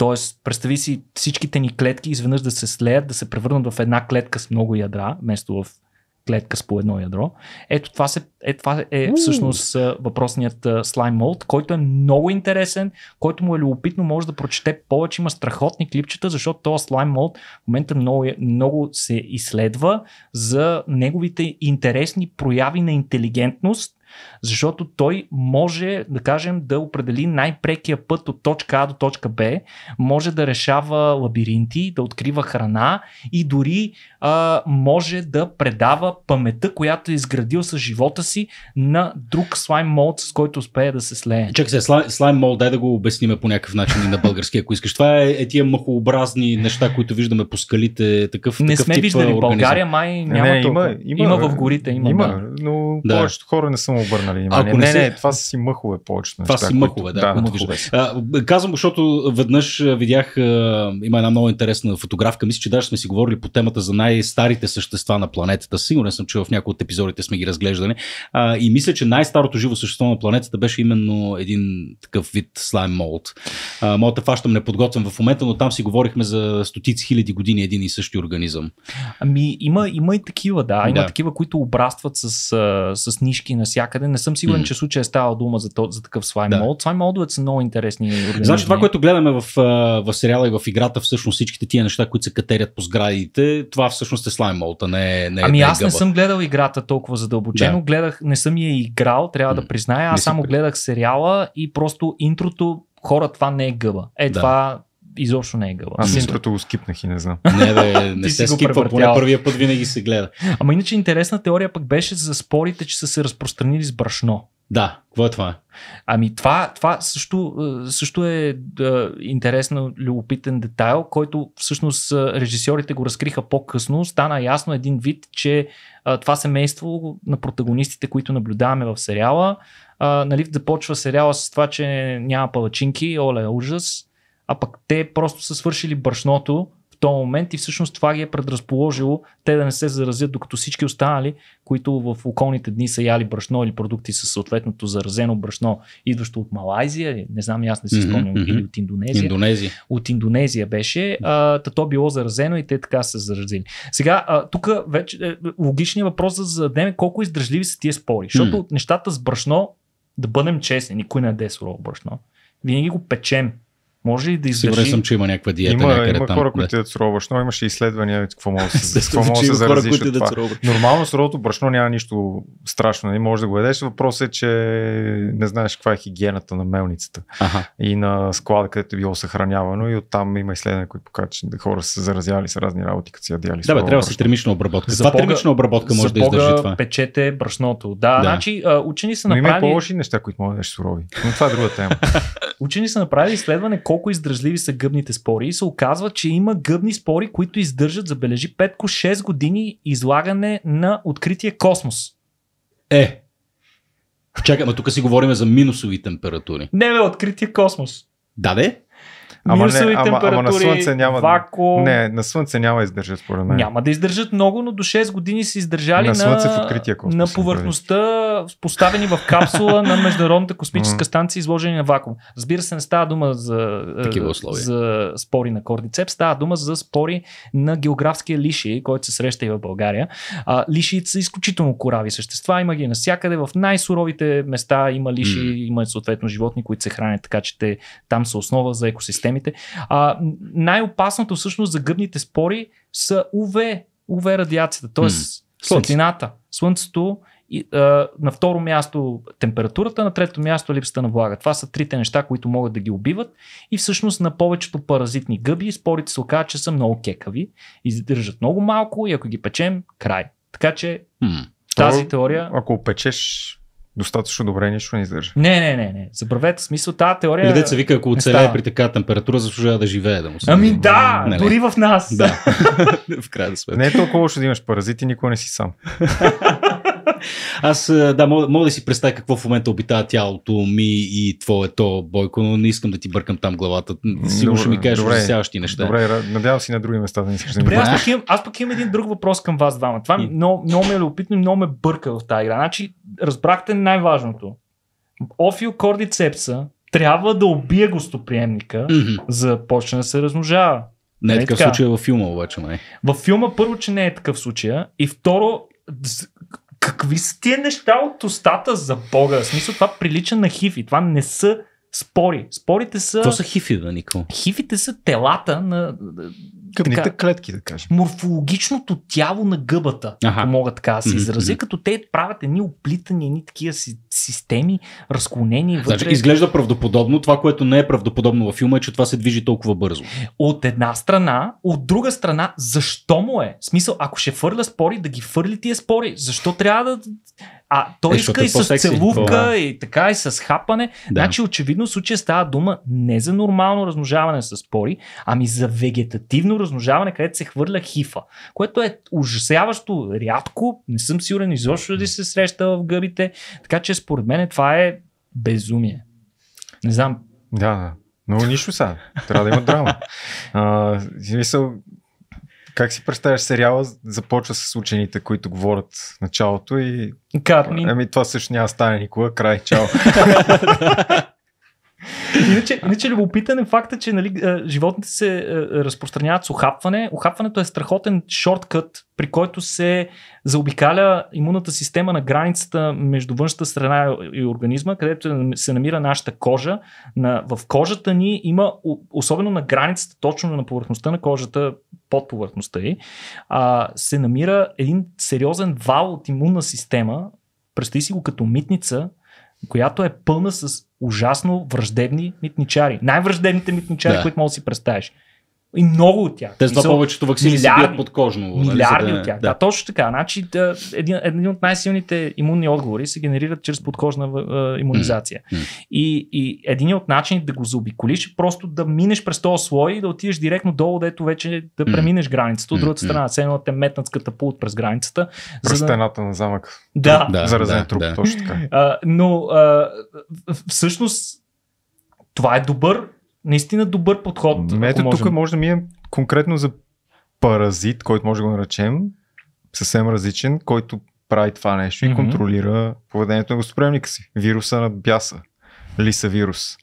Speaker 3: Тоест, представи си всичките ни клетки изведнъж да се слеят, да се превърнат в една клетка с много ядра, вместо в клетка с по едно ядро. Ето това, се, е, това е всъщност въпросният слайм молд, който е много интересен, който му е любопитно, може да прочете повече, има страхотни клипчета, защото този слайм молд в момента много, е, много се изследва за неговите интересни прояви на интелигентност, защото той може, да кажем, да определи най-прекия път от точка А до точка Б, може да решава лабиринти, да открива храна и дори а, може да предава паметта, която е изградил с живота си на друг слайм молд, с който успее да се слее.
Speaker 1: Чакай се, слайм, слайм молд, дай да го обясниме по някакъв начин и на български, ако искаш. Това е, е тия махообразни неща, които виждаме по скалите, такъв Не такъв сме тип виждали, в България май няма не, не, Има, има, има в горите, има. Има, да. но да. повечето хора не са му обърнали. Има. Ако не, не, не, това
Speaker 2: са си мъхове повече. Това са си мъхове, да. да мъхове.
Speaker 1: А, казвам, защото веднъж видях, а, има една много интересна фотографка, мисля, че даже сме си говорили по темата за най най-старите същества на планетата. Сигурен съм, че в някои от епизодите сме ги разглеждали. А, и мисля, че най-старото живо същество на планетата беше именно един такъв вид слайм молд. Мога да фащам неподготвен в момента, но там си говорихме за стотици хиляди години един и същи организъм. Ами има, има и такива, да. Има да. такива, които обрастват с, с нишки навсякъде. Не
Speaker 3: съм сигурен, mm. че случая е става дума за, за такъв слайм да. молд. Слайм молдовете са много интересни. Организми. Значи това, което
Speaker 1: гледаме в, в сериала и в играта, всъщност всичките тия неща, които се катерят по сградите, това всъщност всъщност е слайм молта, не, не е, Ами е аз не, не съм гледал
Speaker 3: играта толкова задълбочено, да.
Speaker 1: гледах, не съм я играл,
Speaker 3: трябва да призная, аз само гледах сериала и просто интрото, хора, това не е гъба. Е, да. това изобщо не е гъла. Аз интрото го скипнах и не знам. Не, бе, не се скипва, поне първия път
Speaker 1: винаги се гледа.
Speaker 3: Ама иначе интересна теория пък беше за спорите, че са се разпространили с брашно. Да, какво е това? Ами това, това също, е, също е да, е, интересен, любопитен детайл, който всъщност е, режисьорите го разкриха по-късно. Стана ясно един вид, че а, това семейство на протагонистите, които наблюдаваме в сериала, а, нали, започва сериала с това, че няма палачинки, оле, ужас, а пък те просто са свършили брашното в този момент и всъщност това ги е предразположило те да не се заразят, докато всички останали, които в околните дни са яли брашно или продукти с съответното заразено брашно, идващо от Малайзия, не знам, аз не си спомням, mm-hmm. или от Индонезия. Индонезия. От Индонезия беше, та то било заразено и те така са заразили. Сега, тук вече е, логичният въпрос да зададем колко издръжливи са тия спори, защото mm-hmm. нещата с брашно, да бъдем честни, никой не е сурово брашно. Винаги го печем може ли да издържи? Сигурен съм, че има някаква диета има, някъде има там. хора, които
Speaker 2: да. с но имаше изследвания какво мога да се, какво мога да се заразиш хора, от това. Нормално с брашно няма нищо страшно, не нали? може да го ядеш. Въпросът е, че не знаеш каква е хигиената на мелницата ага. и на склада, където е било съхранявано и оттам има изследвания, които показват, че хора са заразяли с разни работи, като си ядяли. Да, бе, трябва да се термична обработка. За термична обработка може да издържи това?
Speaker 3: печете брашното. Да, да. значи учени са направили... има по-лоши неща, които може да ядеш сурови. Но това е друга тема. учени са направили изследване колко издръжливи са гъбните спори и се оказва, че има гъбни спори, които издържат, забележи, 5 6
Speaker 1: години излагане на открития космос. Е, чакай, ма тук си говорим за минусови температури. Не, бе, открития космос. Да, бе?
Speaker 2: ама минусови не, ама, ама на слънце няма, вакуум. Не,
Speaker 1: на слънце няма издържат според мен. Няма да издържат
Speaker 3: много, но до 6 години са издържали на, слънце на, в открития космос, на повърхността, поставени в капсула на Международната космическа станция, изложени на вакуум. Разбира се, не става дума за, е, за спори на кордицеп, става дума за спори на географския лиши, който се среща и в България. А, лишиите са изключително корави същества, има ги навсякъде, в най-суровите места има лиши, mm. има съответно животни, които се хранят, така че те там са основа за екосистема системите. А, най-опасното всъщност за гъбните спори са УВ, УВ радиацията, т.е. светлината, слънцето и, а, на второ място температурата, на трето място липсата на влага. Това са трите неща, които могат да ги убиват и всъщност на повечето паразитни гъби спорите се оказва, че са много кекави, издържат много малко и ако ги печем, край. Така че mm. тази То, теория...
Speaker 2: Ако печеш достатъчно добре, нищо не издържа.
Speaker 3: Не, не, не, не. Забравете смисъл, тази теория. Или деца вика, ако оцелее при
Speaker 2: така температура, заслужава да живее да му се. Ами да, не, дори не. в нас. Да. в крайна сметка. Не е толкова
Speaker 1: лошо да имаш паразити, никога не си сам. Аз е, да, мога, мога да си представя какво в момента обитава тялото ми и твоето, Бойко, но не искам да ти бъркам там главата. Сигурно ще ми кажеш засяващи неща. Добре, надявам си на други места да не искаш да ми аз, пък
Speaker 3: имам, аз пък имам един друг въпрос към вас двама. Това и... много, много ме е любопитно и много ме бърка в тази игра. Значи, разбрахте най-важното. Офио кордицепса трябва да убие гостоприемника, mm-hmm. за да почне да се размножава. Не е нали такъв така. случай
Speaker 1: във филма, обаче, май. Нали?
Speaker 3: Във филма, първо, че не е такъв случай. И второ, Какви са тия неща от устата за Бога? В смисъл това прилича на хифи. Това не са спори. Спорите са... Това са хифи, да, Нико. Хифите са телата на Къбните така, клетки, да кажем. Морфологичното тяло на гъбата, ага. ако мога така да се изразя, mm-hmm. като те правят едни оплитани, едни такива си, системи, разклонени. Значи, вътре. Значи, изглежда
Speaker 1: правдоподобно. Това, което не е правдоподобно във филма е, че това се
Speaker 3: движи толкова бързо. От една страна, от друга страна, защо му е? В смисъл, ако ще фърля спори, да ги фърли тия спори. Защо трябва да а той е, иска и с целувка, по... и така, и с хапане. Да. Значи, очевидно, в случая става дума не за нормално размножаване с пори, ами за вегетативно размножаване, където се хвърля хифа, което е ужасяващо рядко. Не съм сигурен изобщо да се среща в гъбите. Така че, според мен, това е безумие. Не знам. Да, да. Но нищо са.
Speaker 2: Трябва да има драма. А, смисъл, как си представяш сериала? Започва с учените, които говорят в началото и... Карни. Ами това също няма стане никога. Край, чао.
Speaker 3: Иначе, иначе любопитен е факта, че нали, животните се разпространяват с охапване. Охапването е страхотен шорткът, при който се заобикаля имунната система на границата между външната страна и организма, където се намира нашата кожа. На, в кожата ни има, особено на границата, точно на повърхността на кожата, под повърхността й, а, се намира един сериозен вал от имунна система. Представи си го като митница, която е пълна с ужасно враждебни митничари. Най-враждебните митничари, да. които мога да си представиш. И много от тях. Те са повечето вакцини се бият подкожно. Нали, милиарди да, от тях. Да. да, точно така. Значи, да, един, един от най-силните имунни отговори се генерират чрез подкожна а, е, иммунизация. Mm-hmm. И, и един от начините да го заобиколиш е просто да минеш през този слой и да отидеш директно долу, дето вече да преминеш границата. От другата страна, все едно те метнат с катапулт през границата. През за да... стената на замък. Да. да Заразен да, труп, да. точно така. А, но а, всъщност това е добър наистина добър
Speaker 2: подход. Ето можем. тук може да ми е конкретно за паразит, който може да го наречем, съвсем различен, който прави това нещо и mm-hmm. контролира поведението на гостоприемника си. Вируса на бяса. Лиса вирус.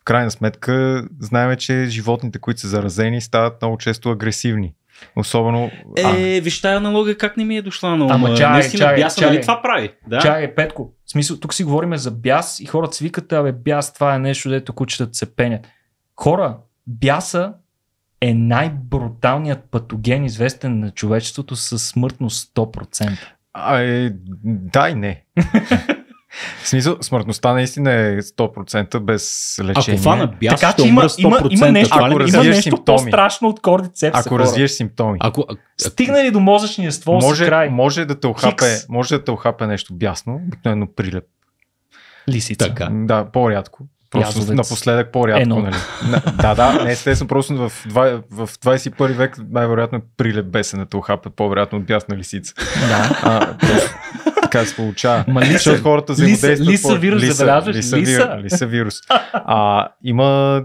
Speaker 2: В крайна сметка, знаем, че животните, които са заразени, стават много често агресивни. Особено. Е, а...
Speaker 1: виж тая аналогия как не ми е дошла, но Ама, чай, наистина чай, бяса, нали, чай, нали това прави? Да? Чай,
Speaker 3: е, Петко, в смисъл, тук си говорим за бяс и хората свикат, абе, бяс, това е нещо, дето кучетата се пенят. Хора, бяса е най-бруталният патоген, известен на човечеството със смъртност 100%.
Speaker 2: А, е, дай не. В смисъл, смъртността наистина е 100% без лечение. Ако фана бяс, така, че има, има, има нещо, ако има нещо симптоми, по-страшно от кордицепс. Ако развиеш симптоми. Ако,
Speaker 3: стигна ли до мозъчния ствол може, край. Може
Speaker 2: да те охапе, Хикс. може да те охапе нещо бясно, обикновено прилеп. Лисица. Така. Да, по-рядко. Просто Язовец. напоследък по-рядко. Нали? да, да, не естествено, просто в, в 21 век най-вероятно е прилеп те охапе по-вероятно от бясна лисица. Да. А, просто така се получава. Ма лиса, са, хората взаимодействат. Лиса, лиса вирус, забелязваш? Ли лиса, лиса. лиса вирус. А, има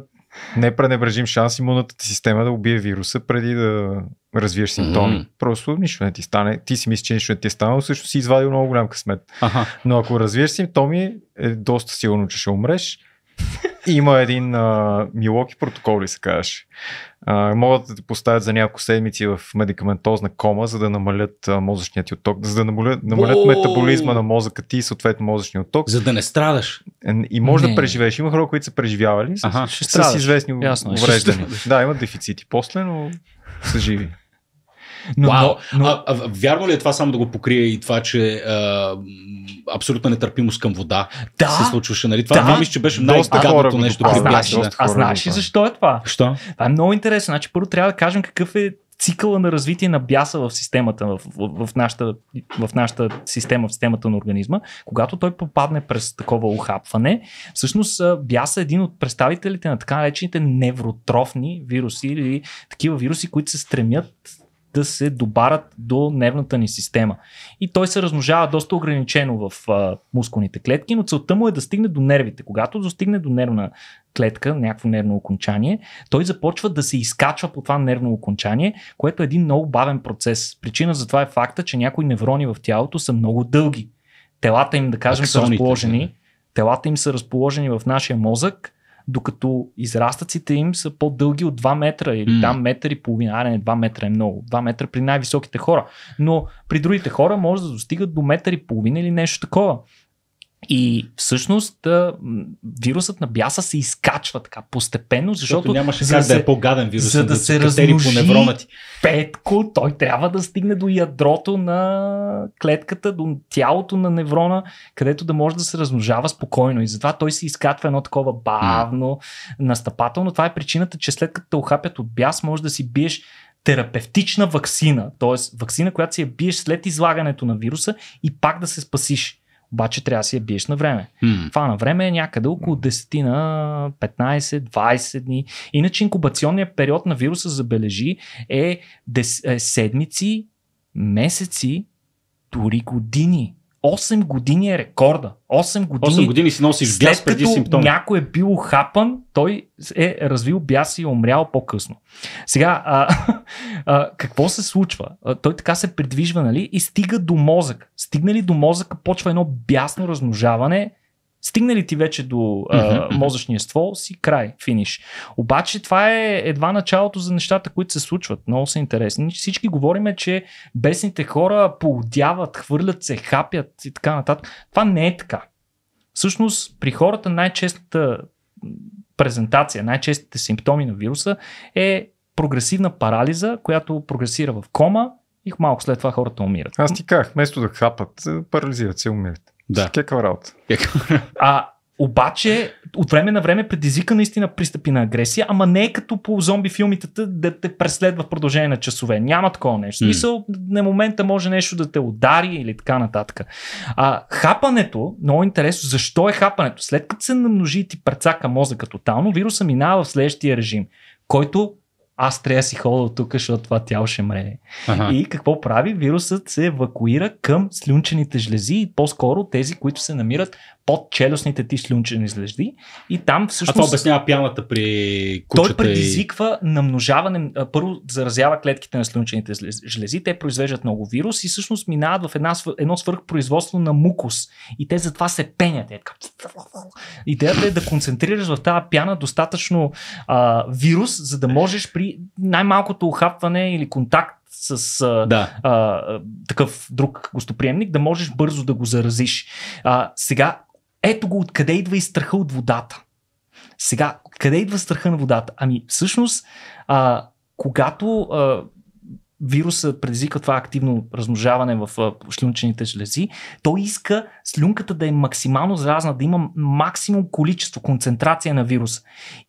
Speaker 2: непренебрежим шанс имунната ти система да убие вируса преди да развиеш симптоми. Mm-hmm. Просто нищо не ти стане. Ти си мислиш, че нищо не ти е станало, също си извадил много голям късмет. Аха. Но ако развиеш симптоми, е доста сигурно, че ще умреш има един а, Милоки протокол ли се казваш. могат да те поставят за няколко седмици в медикаментозна кома, за да намалят а, мозъчния ти отток, за да намалят, намалят метаболизма на мозъка ти и съответно мозъчния отток. За да не страдаш. Е, и може не. да преживееш. Има хора, които са преживявали Аха, с, с известни е. увреждания.
Speaker 1: Да, имат дефицити после, но са живи. Но, Вау! Но, но... А, а, вярно ли е това само да го покрие и това, че а, абсолютна нетърпимост към вода да, се случваше? Нали? Това, да, това мисля, че беше най стъгадното нещо. А, а, а знаеш ли защо е това?
Speaker 3: Що? Това е много интересно. Значи, първо трябва да кажем какъв е цикъла на развитие на бяса в системата, в, в, в, нашата, в нашата система, в системата на организма, когато той попадне през такова ухапване, всъщност бяса е един от представителите на така наречените невротрофни вируси или такива вируси, които се стремят да се добарат до нервната ни система. И той се размножава доста ограничено в а, мускулните клетки, но целта му е да стигне до нервите. Когато достигне до нервна клетка, някакво нервно окончание, той започва да се изкачва по това нервно окончание, което е един много бавен процес. Причина за това е факта, че някои неврони в тялото са много дълги. Телата им, да кажем, Аксоните, са разположени. Телата им са разположени в нашия мозък докато израстъците им са по-дълги от 2 метра или mm. там метър и половина, а не 2 метра е много, 2 метра при най-високите хора, но при другите хора може да достигат до метър и половина или нещо такова. И всъщност вирусът на бяса се изкачва така постепенно, защото... защото нямаше как да, да е по-гаден вирус, за да, да се размножи по неврона ти. Петко, той трябва да стигне до ядрото на клетката, до тялото на неврона, където да може да се размножава спокойно. И затова той се изкачва едно такова бавно, mm. настъпателно. Това е причината, че след като те охапят от бяс, може да си биеш терапевтична вакцина, т.е. вакцина, която си я биеш след излагането на вируса и пак да се спасиш. Обаче трябва да си я биеш на време. Mm. Това на време е някъде около 10 на 15-20 дни. Иначе инкубационният период на вируса забележи е, дес, е седмици, месеци, дори години. 8 години е рекорда. 8 години, 8 години си носиш след преди симптоми. някой е бил хапан, той е развил бяс и е умрял по-късно. Сега, а, а, какво се случва? А, той така се придвижва, нали? И стига до мозък. Стигнали до мозъка, почва едно бясно размножаване, Стигна ли ти вече до а, мозъчния ствол, си край, финиш. Обаче това е едва началото за нещата, които се случват. Много са интересни. Всички говориме, че бесните хора поудяват, хвърлят се, хапят и така нататък. Това не е така. Всъщност при хората най-честата презентация, най-честите симптоми на вируса е прогресивна парализа, която прогресира в кома и малко след това хората умират. Аз ти казах, вместо да хапат, парализират се, умират. Да. Кекава работа. А, обаче, от време на време предизвика наистина пристъпи на агресия, ама не е като по зомби филмите да те преследва в продължение на часове. Няма такова нещо. Mm. Мисъл, на момента може нещо да те удари или така нататък. А, хапането, много интересно, защо е хапането? След като се намножи и ти прецака мозъка тотално, вируса минава в следващия режим, който аз трябва да си хода от тук, защото това тяло ще мре. Ага. И какво прави? Вирусът се евакуира към слюнчените жлези и по-скоро тези, които се намират под челюстните ти слюнчени жлезди и там всъщност... А това обяснява
Speaker 1: пяната при кучата Той предизвиква
Speaker 3: и... намножаване, първо заразява клетките на слюнчените жлези, те произвеждат много вирус и всъщност минават в една, едно свърхпроизводство на мукус и те затова се пенят. Идеята е да концентрираш в тази пяна достатъчно а, вирус, за да можеш при най-малкото охапване или контакт с а, да. а, такъв друг гостоприемник, да можеш бързо да го заразиш. А, сега ето го откъде идва и страха от водата. Сега, къде идва страха на водата? Ами, всъщност, а, когато а, вируса предизвика това активно размножаване в а, слюнчените жлези, той иска слюнката да е максимално заразна, да има максимум количество, концентрация на вируса.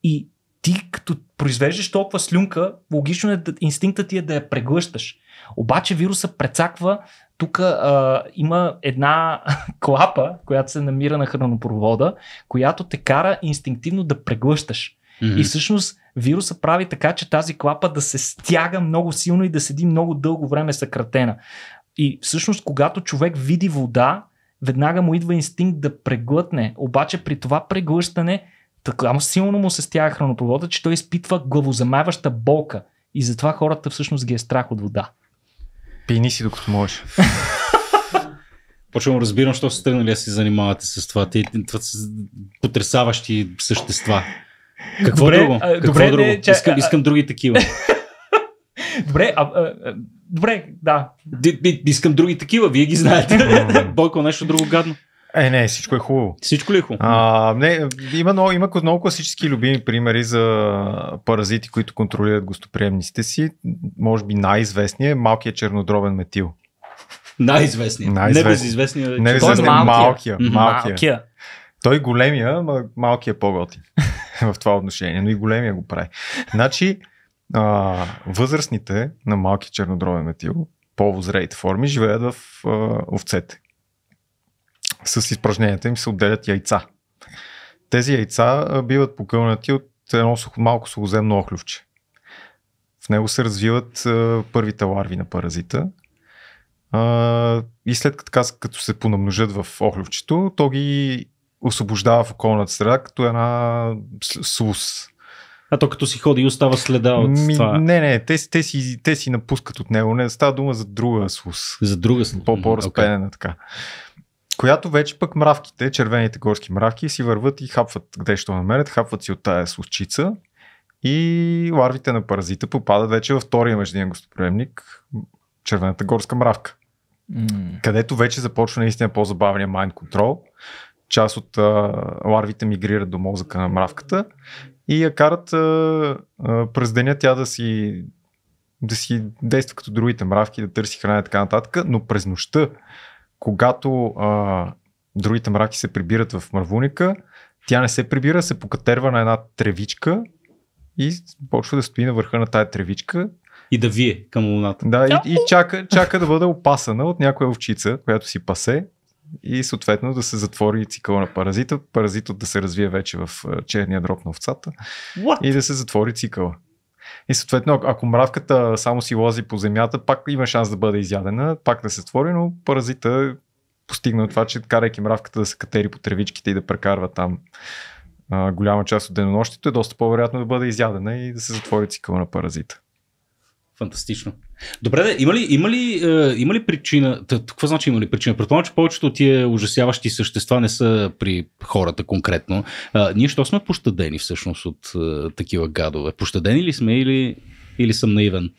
Speaker 3: И ти като произвеждаш толкова слюнка, логично е да инстинктът ти е да я преглъщаш. Обаче вируса прецаква тук има една клапа, която се намира на хранопровода, която те кара инстинктивно да преглъщаш. Mm-hmm. И всъщност вируса прави така, че тази клапа да се стяга много силно и да седи много дълго време съкратена. И всъщност, когато човек види вода, веднага му идва инстинкт да преглътне. Обаче при това преглъщане, така силно му се стяга хранопровода, че той изпитва главозамайваща болка. И затова хората всъщност ги е страх от вода. Пини си
Speaker 1: докато можеш. Почвам разбирам, що сте тръгнали да се занимавате с това. Те, това са потрясаващи същества. Какво добре, друго? Какво добре, друго? Не, че, искам, искам други такива. добре, а, а, добре, да. Д, искам други такива, вие ги знаете. Бойко, нещо друго гадно. Е, не, всичко е хубаво. Всичко ли е хубаво?
Speaker 2: А, не, има много, има много класически любими примери за паразити, които контролират гостоприемниците си. Може би най-известният е малкият чернодробен метил.
Speaker 1: Най-известният. най безизвестният Не Небезизвестният. малкият. Малкия. малкия. малкия.
Speaker 2: Той големия, ма малкият е по-готи в това отношение, но и големия го прави. Значи, а, възрастните на малки чернодробен метил, по-возреите форми, живеят в а, овцете с изпражненията им се отделят яйца. Тези яйца биват покълнати от едно малко сухоземно охлювче. В него се развиват първите ларви на паразита. И след като, като се понамножат в охлювчето, то ги освобождава в околната среда като една сус. А то като си ходи и остава следа от Ми, това. Не, не, те, те, си, те си напускат от него. Не, става дума за друга сус. За друга сус. По, по-разпенена okay. така която вече пък мравките, червените горски мравки, си върват и хапват, къде ще намерят, хапват си от тая сусчица и ларвите на паразита попадат вече във втория междинен гостоприемник, червената горска мравка. Mm. Където вече започва наистина по-забавния mind control. Част от а, ларвите мигрират до мозъка на мравката и я карат а, а, през деня тя да си да си действа като другите мравки, да търси храна и така нататък, но през нощта когато а, другите мраки се прибират в мравуника, тя не се прибира, се покатерва на една тревичка и почва да стои на върха на тая тревичка. И да вие към луната. Да, и, и чака, чака да бъде опасана от някоя овчица, която си пасе и съответно да се затвори цикъла на паразита, паразитът да се развие вече в черния дроб на овцата What? и да се затвори цикъла. И съответно, ако мравката само си лози по земята, пак има шанс да бъде изядена, пак да се створи, но паразита постигна това, че карайки мравката да се катери по тревичките и да прекарва там а, голяма част от денонощите, е доста по-вероятно да бъде изядена и да се затвори цикъл на паразита.
Speaker 1: Фантастично. Добре, да, има ли, има ли, е, има ли причина? Тъ, какво значи има ли причина? Предполагам, че повечето от тия ужасяващи същества не са при хората конкретно. А, ние що сме пощадени всъщност от е, такива гадове? Пощадени ли сме или, или съм наивен?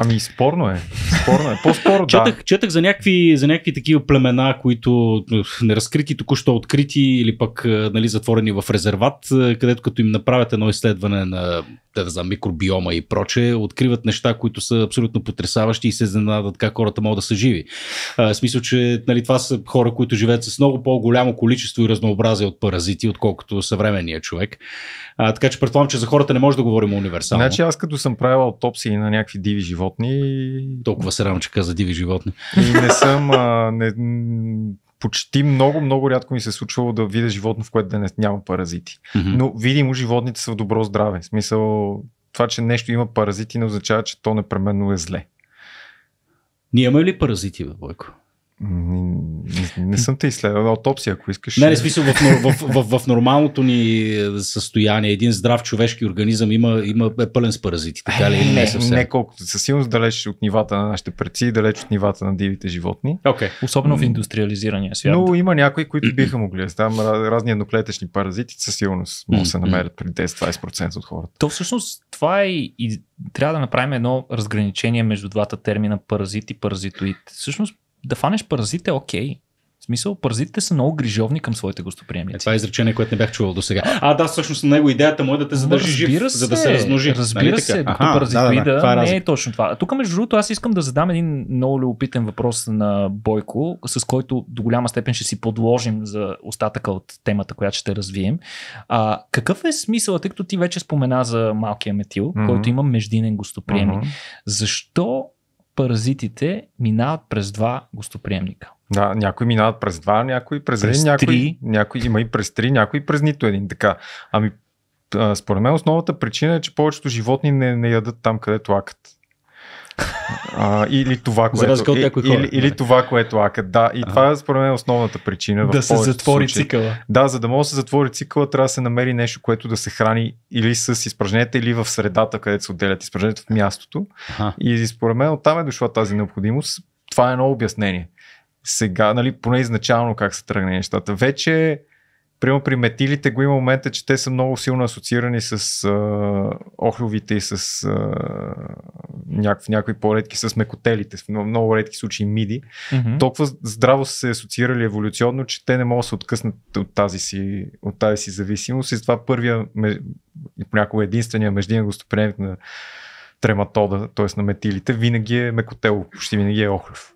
Speaker 1: Ами, спорно е. Спорно е. по скоро да. Четах, четах за, някакви, за някакви такива племена, които неразкрити, току-що открити или пък е, нали, затворени в резерват, е, където като им направят едно изследване на да за микробиома и проче, откриват неща, които са абсолютно потрясаващи и се изненадат как хората могат да са живи. А, в смисъл, че нали, това са хора, които живеят с много по-голямо количество и разнообразие от паразити, отколкото съвременния човек. А, така че предполагам, че за хората не може да говорим универсално. Значи
Speaker 2: аз като съм правил аутопсии на някакви диви животни. Толкова се рано, че каза диви животни. И не съм. А, не, почти много, много рядко ми се е случвало да видя животно, в което да не, няма паразити. Mm-hmm. Но видимо животните са в добро здраве. В смисъл, това, че нещо има паразити, не означава, че то непременно е зле. Ние имаме ли
Speaker 1: паразити, Бойко? Не, не съм те изследвал. Аутопсия, ако искаш. Не, не е. смисъл в, в, в, в нормалното ни състояние. Един здрав човешки организъм има, има е пълен с паразити. Така ли? Не, не, е съвсем. не колкото. Със сигурност далеч от нивата на нашите предци, далеч от нивата
Speaker 2: на дивите животни.
Speaker 3: Okay. Особено в индустриализирания
Speaker 2: свят. Но има някои, които биха могли. Там разни едноклетъчни паразити със сигурност могат да се намерят при 10-20% от хората.
Speaker 3: То всъщност това е и трябва да направим едно разграничение между двата термина паразит и паразитоид. Всъщност да фанеш паразит е окей. Okay. В смисъл, паразитите са много грижовни към своите гостоприемници.
Speaker 1: Е, това е изречение, което не бях чувал до сега. А, да, всъщност него идеята му е да те задържи жив, се, за да се размножи. Разбира нали се, като паразит да, да, да, е не
Speaker 3: е, е точно това. тук, между другото, аз искам да задам един много любопитен въпрос на Бойко, с който до голяма степен ще си подложим за остатъка от темата, която ще развием. А, какъв е смисълът, тъй като ти вече спомена за малкия метил, mm-hmm. който има междинен гостоприемник? Mm-hmm. Защо паразитите минават през два гостоприемника. Да, някои минават през два, някои през, през един, някои, някои има
Speaker 2: и през три, някои през нито един. Така. Ами, според мен основната причина е, че повечето животни не, не ядат там, където лакат. А, или това, което, За разлика от някои хора. Или, или това, което акат. Да, и а това е според мен основната причина. Да се затвори случаи. цикъла. Да, за да може да се затвори цикъла, трябва да се намери нещо, което да се храни или с изпражненията, или в средата, където се отделят изпражненията в мястото. А. И според мен оттам е дошла тази необходимост. Това е едно обяснение. Сега, нали, поне изначално как са тръгне нещата. Вече Прямо при метилите го има момента, че те са много силно асоциирани с а, охлювите и с а, няк, някои по-редки с мекотелите, в много, много редки случаи миди. Mm-hmm. Толкова здраво са се асоциирали еволюционно, че те не могат да се откъснат от тази си, от тази си зависимост. И затова първия, понякога единствения междинен гостоприемник на трематода, т.е. на метилите, винаги е мекотел, почти винаги е охлюв.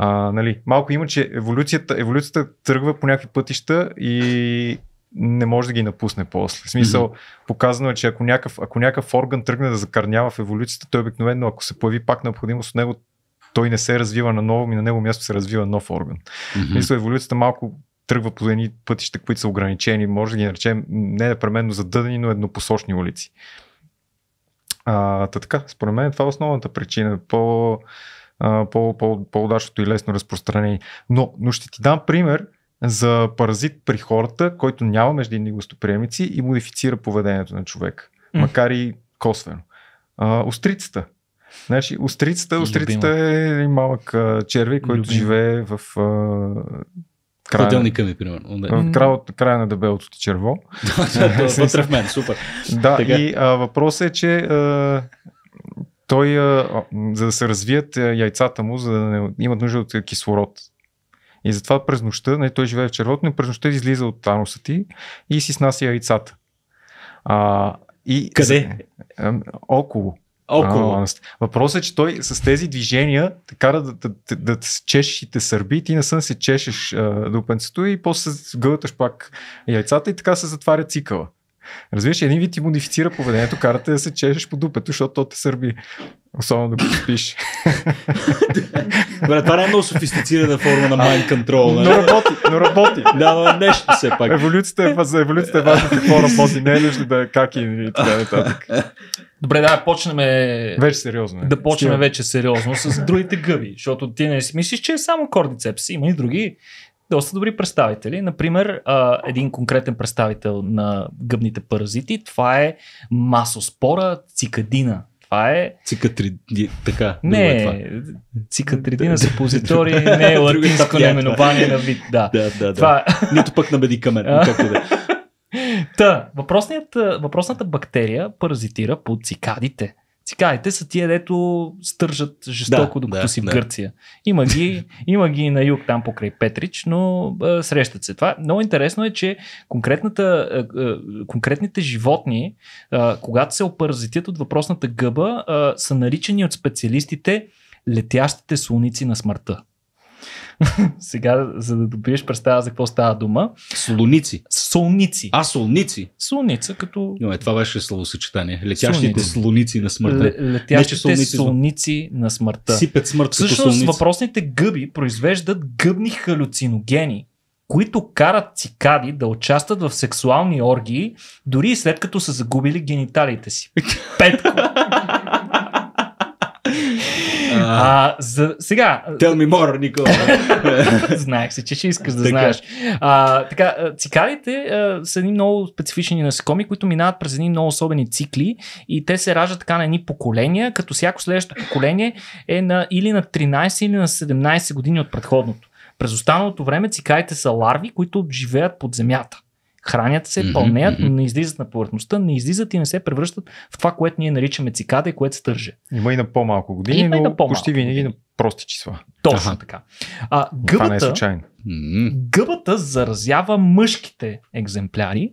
Speaker 2: А, нали, малко има, че еволюцията, еволюцията тръгва по някакви пътища и не може да ги напусне после. В смисъл, mm-hmm. показано е, че ако някакъв, ако някакъв орган тръгне да закърнява в еволюцията, той обикновено, ако се появи пак необходимост от него, той не се развива на ново, и на него място се развива нов орган. Mm-hmm. Мисля, еволюцията малко тръгва по едни пътища, които са ограничени, може да ги наречем не непременно задъдени, но еднопосочни улици. А, та така, според мен това е основната причина. По, по-удачното и лесно разпространение. Но, но ще ти дам пример за паразит при хората, който няма междинни гостоприемници и модифицира поведението на човек. Mm. Макар и косвено. А, острицата. Значи, острицата, острицата е малък а, черви, който Любим. живее в а, края, Хладилника ми, примерно. В края, от, края на дебелото ти черво. Вътре в мен, супер. Да, и въпросът е, че той, за да се развият яйцата му, за да не имат нужда от кислород. И затова през нощта, не, нали, той живее в червото, но през нощта излиза от таноса ти и си снася яйцата. А, и, Къде? А, около. Около. А, въпросът е, че той с тези движения те кара да, да, да, да се чешеш и те сърби, ти сън се чешеш а, дупенцето и после гълташ пак яйцата и така се затваря цикъла. Разбираш, един вид ти модифицира поведението, карате да се чешеш по дупето, защото то те сърби. Особено докато спиш. Добре, това не е много софистицирана форма на
Speaker 1: mind control. Но нали? работи,
Speaker 2: но работи. Да, но е нещо все пак. Еволюцията е, за еволюцията е важно какво работи. Не е нужно да е как и така нататък.
Speaker 3: Добре, да, почнем. Вече сериозно. Е. Да почнем вече сериозно с другите гъби, защото ти не си мислиш, че е само кордицепс. Има и други доста добри представители. Например, а, един конкретен представител на гъбните паразити, това е масоспора цикадина. Това е... Цикатри. така. Не, е това. цикатридина позитори не е латинско наименование на вид.
Speaker 1: Да, да, да. Това... да. Е- Нито пък на
Speaker 3: медикамент. да. Е. Та, въпросната бактерия паразитира по цикадите. Цикари, те са тия, дето стържат жестоко, да, докато да, си в да. Гърция. Има ги, има ги на юг, там покрай Петрич, но а, срещат се. Това много интересно е, че конкретната, а, а, конкретните животни, а, когато се опаразитят от въпросната гъба, а, са наричани от специалистите летящите слоници на
Speaker 1: смъртта. Сега, за да добиеш представа за какво става дума. Солуници. Солници. А, солници. Солница, като... Но, е, това беше словосъчетание. Летящите солуници на смъртта. летящите Не, солници, на смъртта. Сипят смърт Всъщност, въпросните
Speaker 3: гъби произвеждат гъбни халюциногени, които карат цикади да участват в сексуални оргии, дори и след като са загубили гениталите си. Петко! А, за, сега... Tell me more, Никола. Знаех се, че ще искаш да така. знаеш. А, така, цикадите а, са едни много специфични насекоми, които минават през едни много особени цикли и те се раждат така на едни поколения, като всяко следващо поколение е на, или на 13 или на 17 години от предходното. През останалото време цикадите са ларви, които живеят под земята. Хранят се, mm-hmm, пълнеят, но не излизат на повърхността, не излизат и не се превръщат в това, което ние наричаме цикада и което се Има и на по-малко години, Има но и на по-малко. почти винаги на прости числа. Точно така. А, гъбата, това не е случайно. Гъбата заразява мъжките екземпляри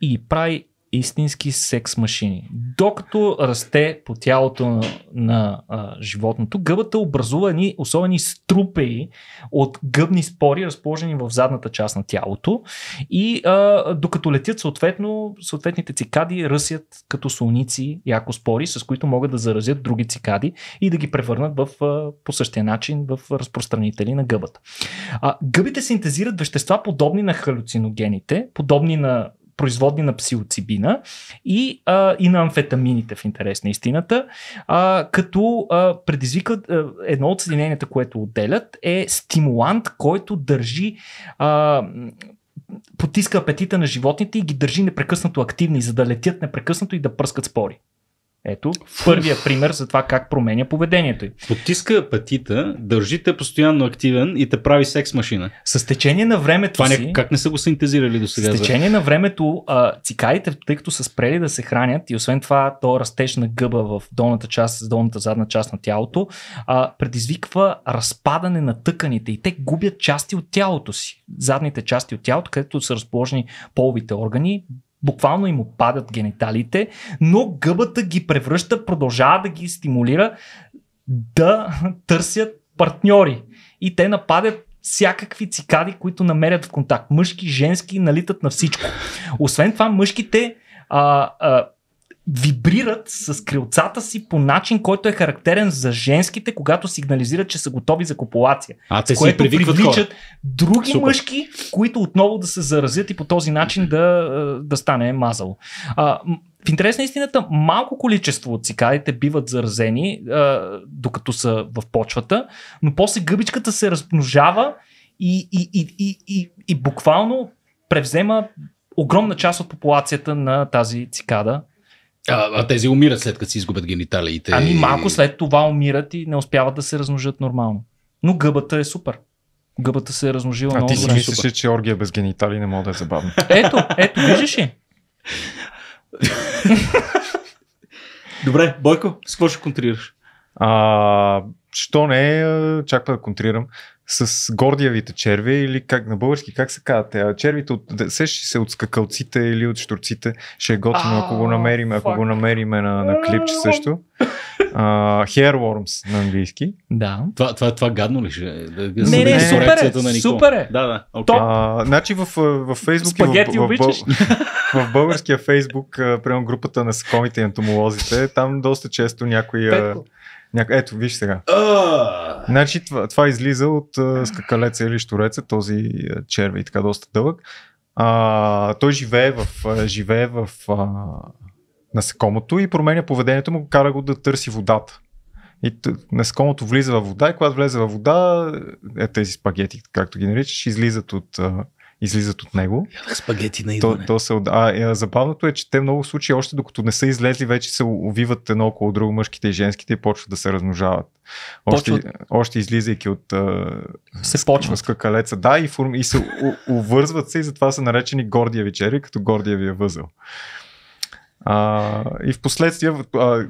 Speaker 3: и прави истински секс машини. Докато расте по тялото на, на а, животното, гъбата образува ни особени струпеи от гъбни спори, разположени в задната част на тялото. И а, докато летят съответно, съответните цикади ръсят като слоници яко спори, с които могат да заразят други цикади и да ги превърнат в, а, по същия начин в разпространители на гъбата. А, гъбите синтезират вещества подобни на халюциногените, подобни на производни на псилоцибина и, а, и на амфетамините в интерес на истината, а, като а, предизвикат а, едно от съединенията, което отделят е стимулант, който държи а, потиска апетита на животните и ги държи непрекъснато активни, за да летят непрекъснато и да пръскат спори.
Speaker 1: Ето, първия пример за това как променя поведението й. Потиска апатита, държи те постоянно активен и те прави секс машина. С течение на времето това не, си... Как не са го синтезирали до сега? С течение
Speaker 3: за... на времето а, цикадите, тъй като са спрели да се хранят и освен това то растеж на гъба в долната част, с долната задна част на тялото, а, предизвиква разпадане на тъканите и те губят части от тялото си. Задните части от тялото, където са разположени половите органи, буквално им опадат гениталите, но гъбата ги превръща, продължава да ги стимулира да търсят партньори. И те нападят всякакви цикади, които намерят в контакт. Мъжки, женски, налитат на всичко. Освен това, мъжките а, а, вибрират с крилцата си по начин, който е характерен за женските, когато сигнализират, че са готови за копулация. А те което си привличат хора. други Супер. мъжки, които отново да се заразят и по този начин да, да стане мазало. А, в интерес на истината, малко количество от цикадите биват заразени, а, докато са в почвата, но после гъбичката се размножава и, и, и, и, и, и буквално превзема огромна част от популацията на тази цикада
Speaker 1: а, а тези умират след като си изгубят гениталиите. Ами малко
Speaker 3: след това умират и не успяват да се размножат нормално. Но гъбата е супер. Гъбата се е размножила а, много. А ти си мислиш,
Speaker 2: че оргия без генитали не може да е забавно.
Speaker 3: Ето, ето, виждаш ли?
Speaker 2: Добре, Бойко, с какво ще контрираш? А, що не, чакай да контрирам с гордиявите черви или как на български, как се казват Червите от, сещи се от скакалците или от штурците. Ще е готино, ако го намерим, ако го намерим на, на клипче също. Uh, hairworms на английски. Да. Това, това, това гадно
Speaker 1: ли ще е? не, не, супер е, на супер е. Да, да. Okay.
Speaker 2: Uh, значи в, в Facebook Спагети в, в, в, в, българския Facebook, uh, прямо групата на скомите и ентомолозите, там доста често някой... Uh, Няк... Ето, виж сега. Uh. Значи това, това излиза от uh, скакалеца или штореца, този uh, червей, така доста дълъг. Uh, той живее в, uh, живее в uh, насекомото и променя поведението му, кара го да търси водата. И насекомото влиза във вода и когато влезе във вода, е тези спагети, както ги наричаш, излизат от, излизат от него. Ях спагети на идване. То, то се, а, е, забавното е, че те много случаи, още докато не са излезли, вече се увиват едно около друго мъжките и женските и почват да се размножават. Още, почват. още излизайки от а, се почват. скакалеца. Да, и, форм, и се увързват се и затова са наречени гордия вечери, като гордия ви е възъл. А, и в последствие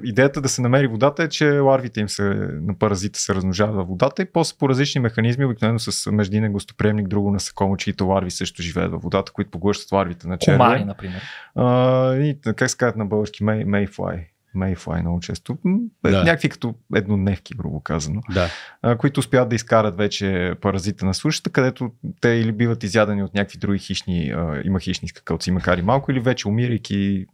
Speaker 2: идеята да се намери водата е, че ларвите им се, на паразита се размножават във водата и после по различни механизми, обикновено с междинен гостоприемник, друго насекомо, чието ларви също живеят във водата, които поглъщат ларвите на черви. Комари, например. А, и как се казват на български, May, Mayfly. Mayfly много често. Е, да. Някакви като еднодневки, грубо казано. Да. А, които успяват да изкарат вече паразита на сушата, където те или биват изядени от някакви други хищни, а, има хищни скакалци, макар и малко, или вече умирайки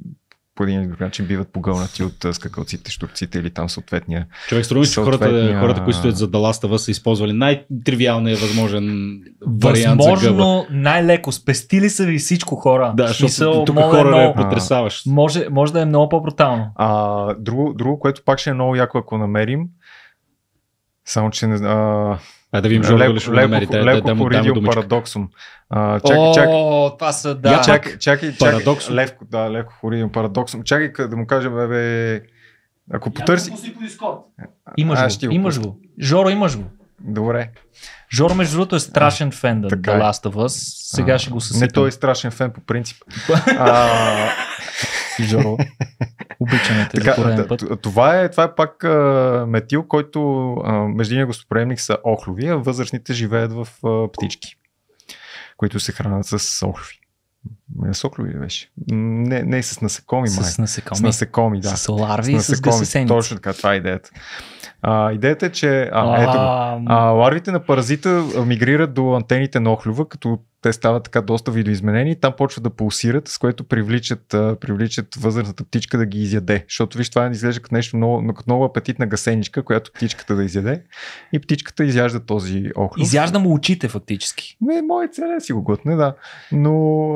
Speaker 2: по един или друг начин биват погълнати от
Speaker 1: скакалците, штурците или там съответния. Човек струва, че хората, хората, които стоят за даластава, са използвали най-тривиалния възможен вариант Възможно
Speaker 3: най-леко. Спестили са ви всичко хора. Да, Смисъл, тук хора е много, потрясаваш. Може, може да е много по-брутално.
Speaker 1: А,
Speaker 2: друго, друго, което пак ще е много яко, ако намерим, само че не, а,
Speaker 1: а да видим Жоро ли ще го намерите. Леко да, да, да, поридил
Speaker 2: парадоксум. А, чакай, чакай. О, това са, да. Чакай, чакай, чакай. Парадоксум. Левко, да, леко хоридил парадоксум. Чакай да му кажа, бе, бе ако Я потърси... Имаш а, го, имаш
Speaker 3: го. Жоро, имаш го. Добре. Жоро, между другото, е страшен фен да The е. Last of Us. Сега а, ще го съсипам. Не, той е страшен фен по принцип. а, Жоро. Обичаме те така,
Speaker 2: за път. Това е, това е пак а, метил, който а, него гостоприемник са охлови, а възрастните живеят в а, птички, които се хранят с охлови. охлови ли беше? Не, не с насекоми, май. С насекоми. С насекоми, да. С ларви с насекоми. и с Точно така, това е идеята. А, идеята е, че а, а... Ето, а, ларвите на паразита мигрират до антените на охлюва, като те стават така доста видоизменени, там почват да пулсират, с което привличат, привличат възрастната птичка да ги изяде. Защото виж, това изглежда като нещо много, като много апетитна гасеничка, която птичката да изяде. И птичката изяжда този охлюв. Изяжда му очите фактически. Не, мое целе си го глътне, да. Но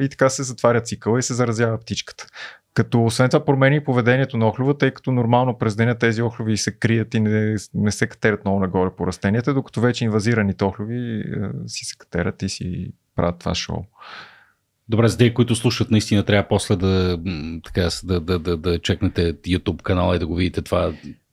Speaker 2: и така се затваря цикъла и се заразява птичката. Като освен това промени и поведението на охлюва, тъй като нормално през деня тези охлюви се крият и не, не се катерят много нагоре по растенията, докато вече инвазираните
Speaker 1: охлюви е, си се катерят и си правят това шоу. Добре, за тези, които слушат, наистина трябва после да, така, да, да, да, да чекнете YouTube канала и да го видите това.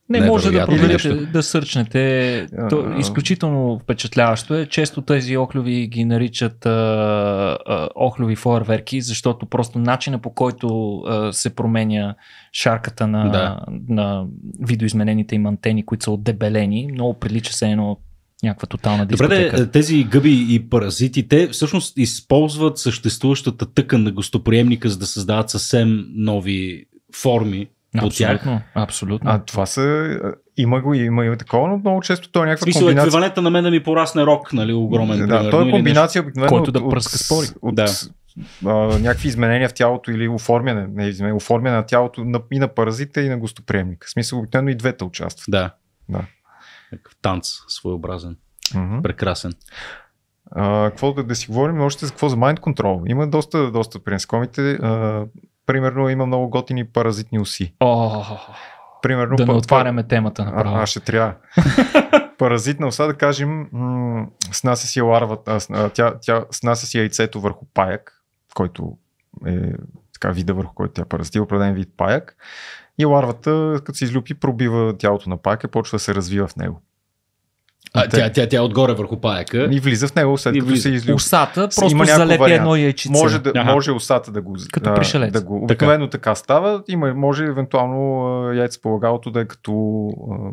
Speaker 1: Не, може да проверите,
Speaker 3: да сърчнете. То, изключително впечатляващо е. Често тези охлюви ги наричат а, а, охлюви фойерверки, защото просто начина по който а, се променя шарката на, да. на видоизменените им антени, които са отдебелени, много прилича се едно някаква тотална дискотека. Добре,
Speaker 1: тези гъби и паразити, те всъщност използват съществуващата тъкан на гостоприемника, за да създават съвсем нови форми Абсолютно, абсолютно. А това са. Има го, има и такова, но много често той е някаква. Смисъл, комбинация... еквивалента на мен да ми порасне рок, нали, огромен. Да, той е комбинация обикновено. Който от, да пръска спори.
Speaker 2: От, да. А, някакви изменения в тялото или оформяне, не изменение, оформяне на тялото на, и на паразита и на гостоприемника. В смисъл, обикновено и двете участват. Да. да. Някакъв танц своеобразен. Mm-hmm. Прекрасен. А, какво да, да си говорим още за какво за mind control? Има доста, доста пренскомите примерно има много готини паразитни уси. Oh, примерно, да пар... не отваряме темата направо. А, а ще трябва. Паразитна оса, да кажем, м- снася си ларвата, а, тя, тя снася си яйцето върху паяк, който е така вида върху който тя паразити, определен вид паяк. И ларвата, като се излюпи, пробива тялото на паяка и почва да се развива в него.
Speaker 1: А, тя, тя, тя, е отгоре върху паяка. И влиза
Speaker 2: в него, след като се излюбва. Усата просто залепи вариант. едно яйчице. Може, да, ага. може усата да го... Като пришелец. Да го, обикновено така. така става. Има, може евентуално яйце по лагалото да е като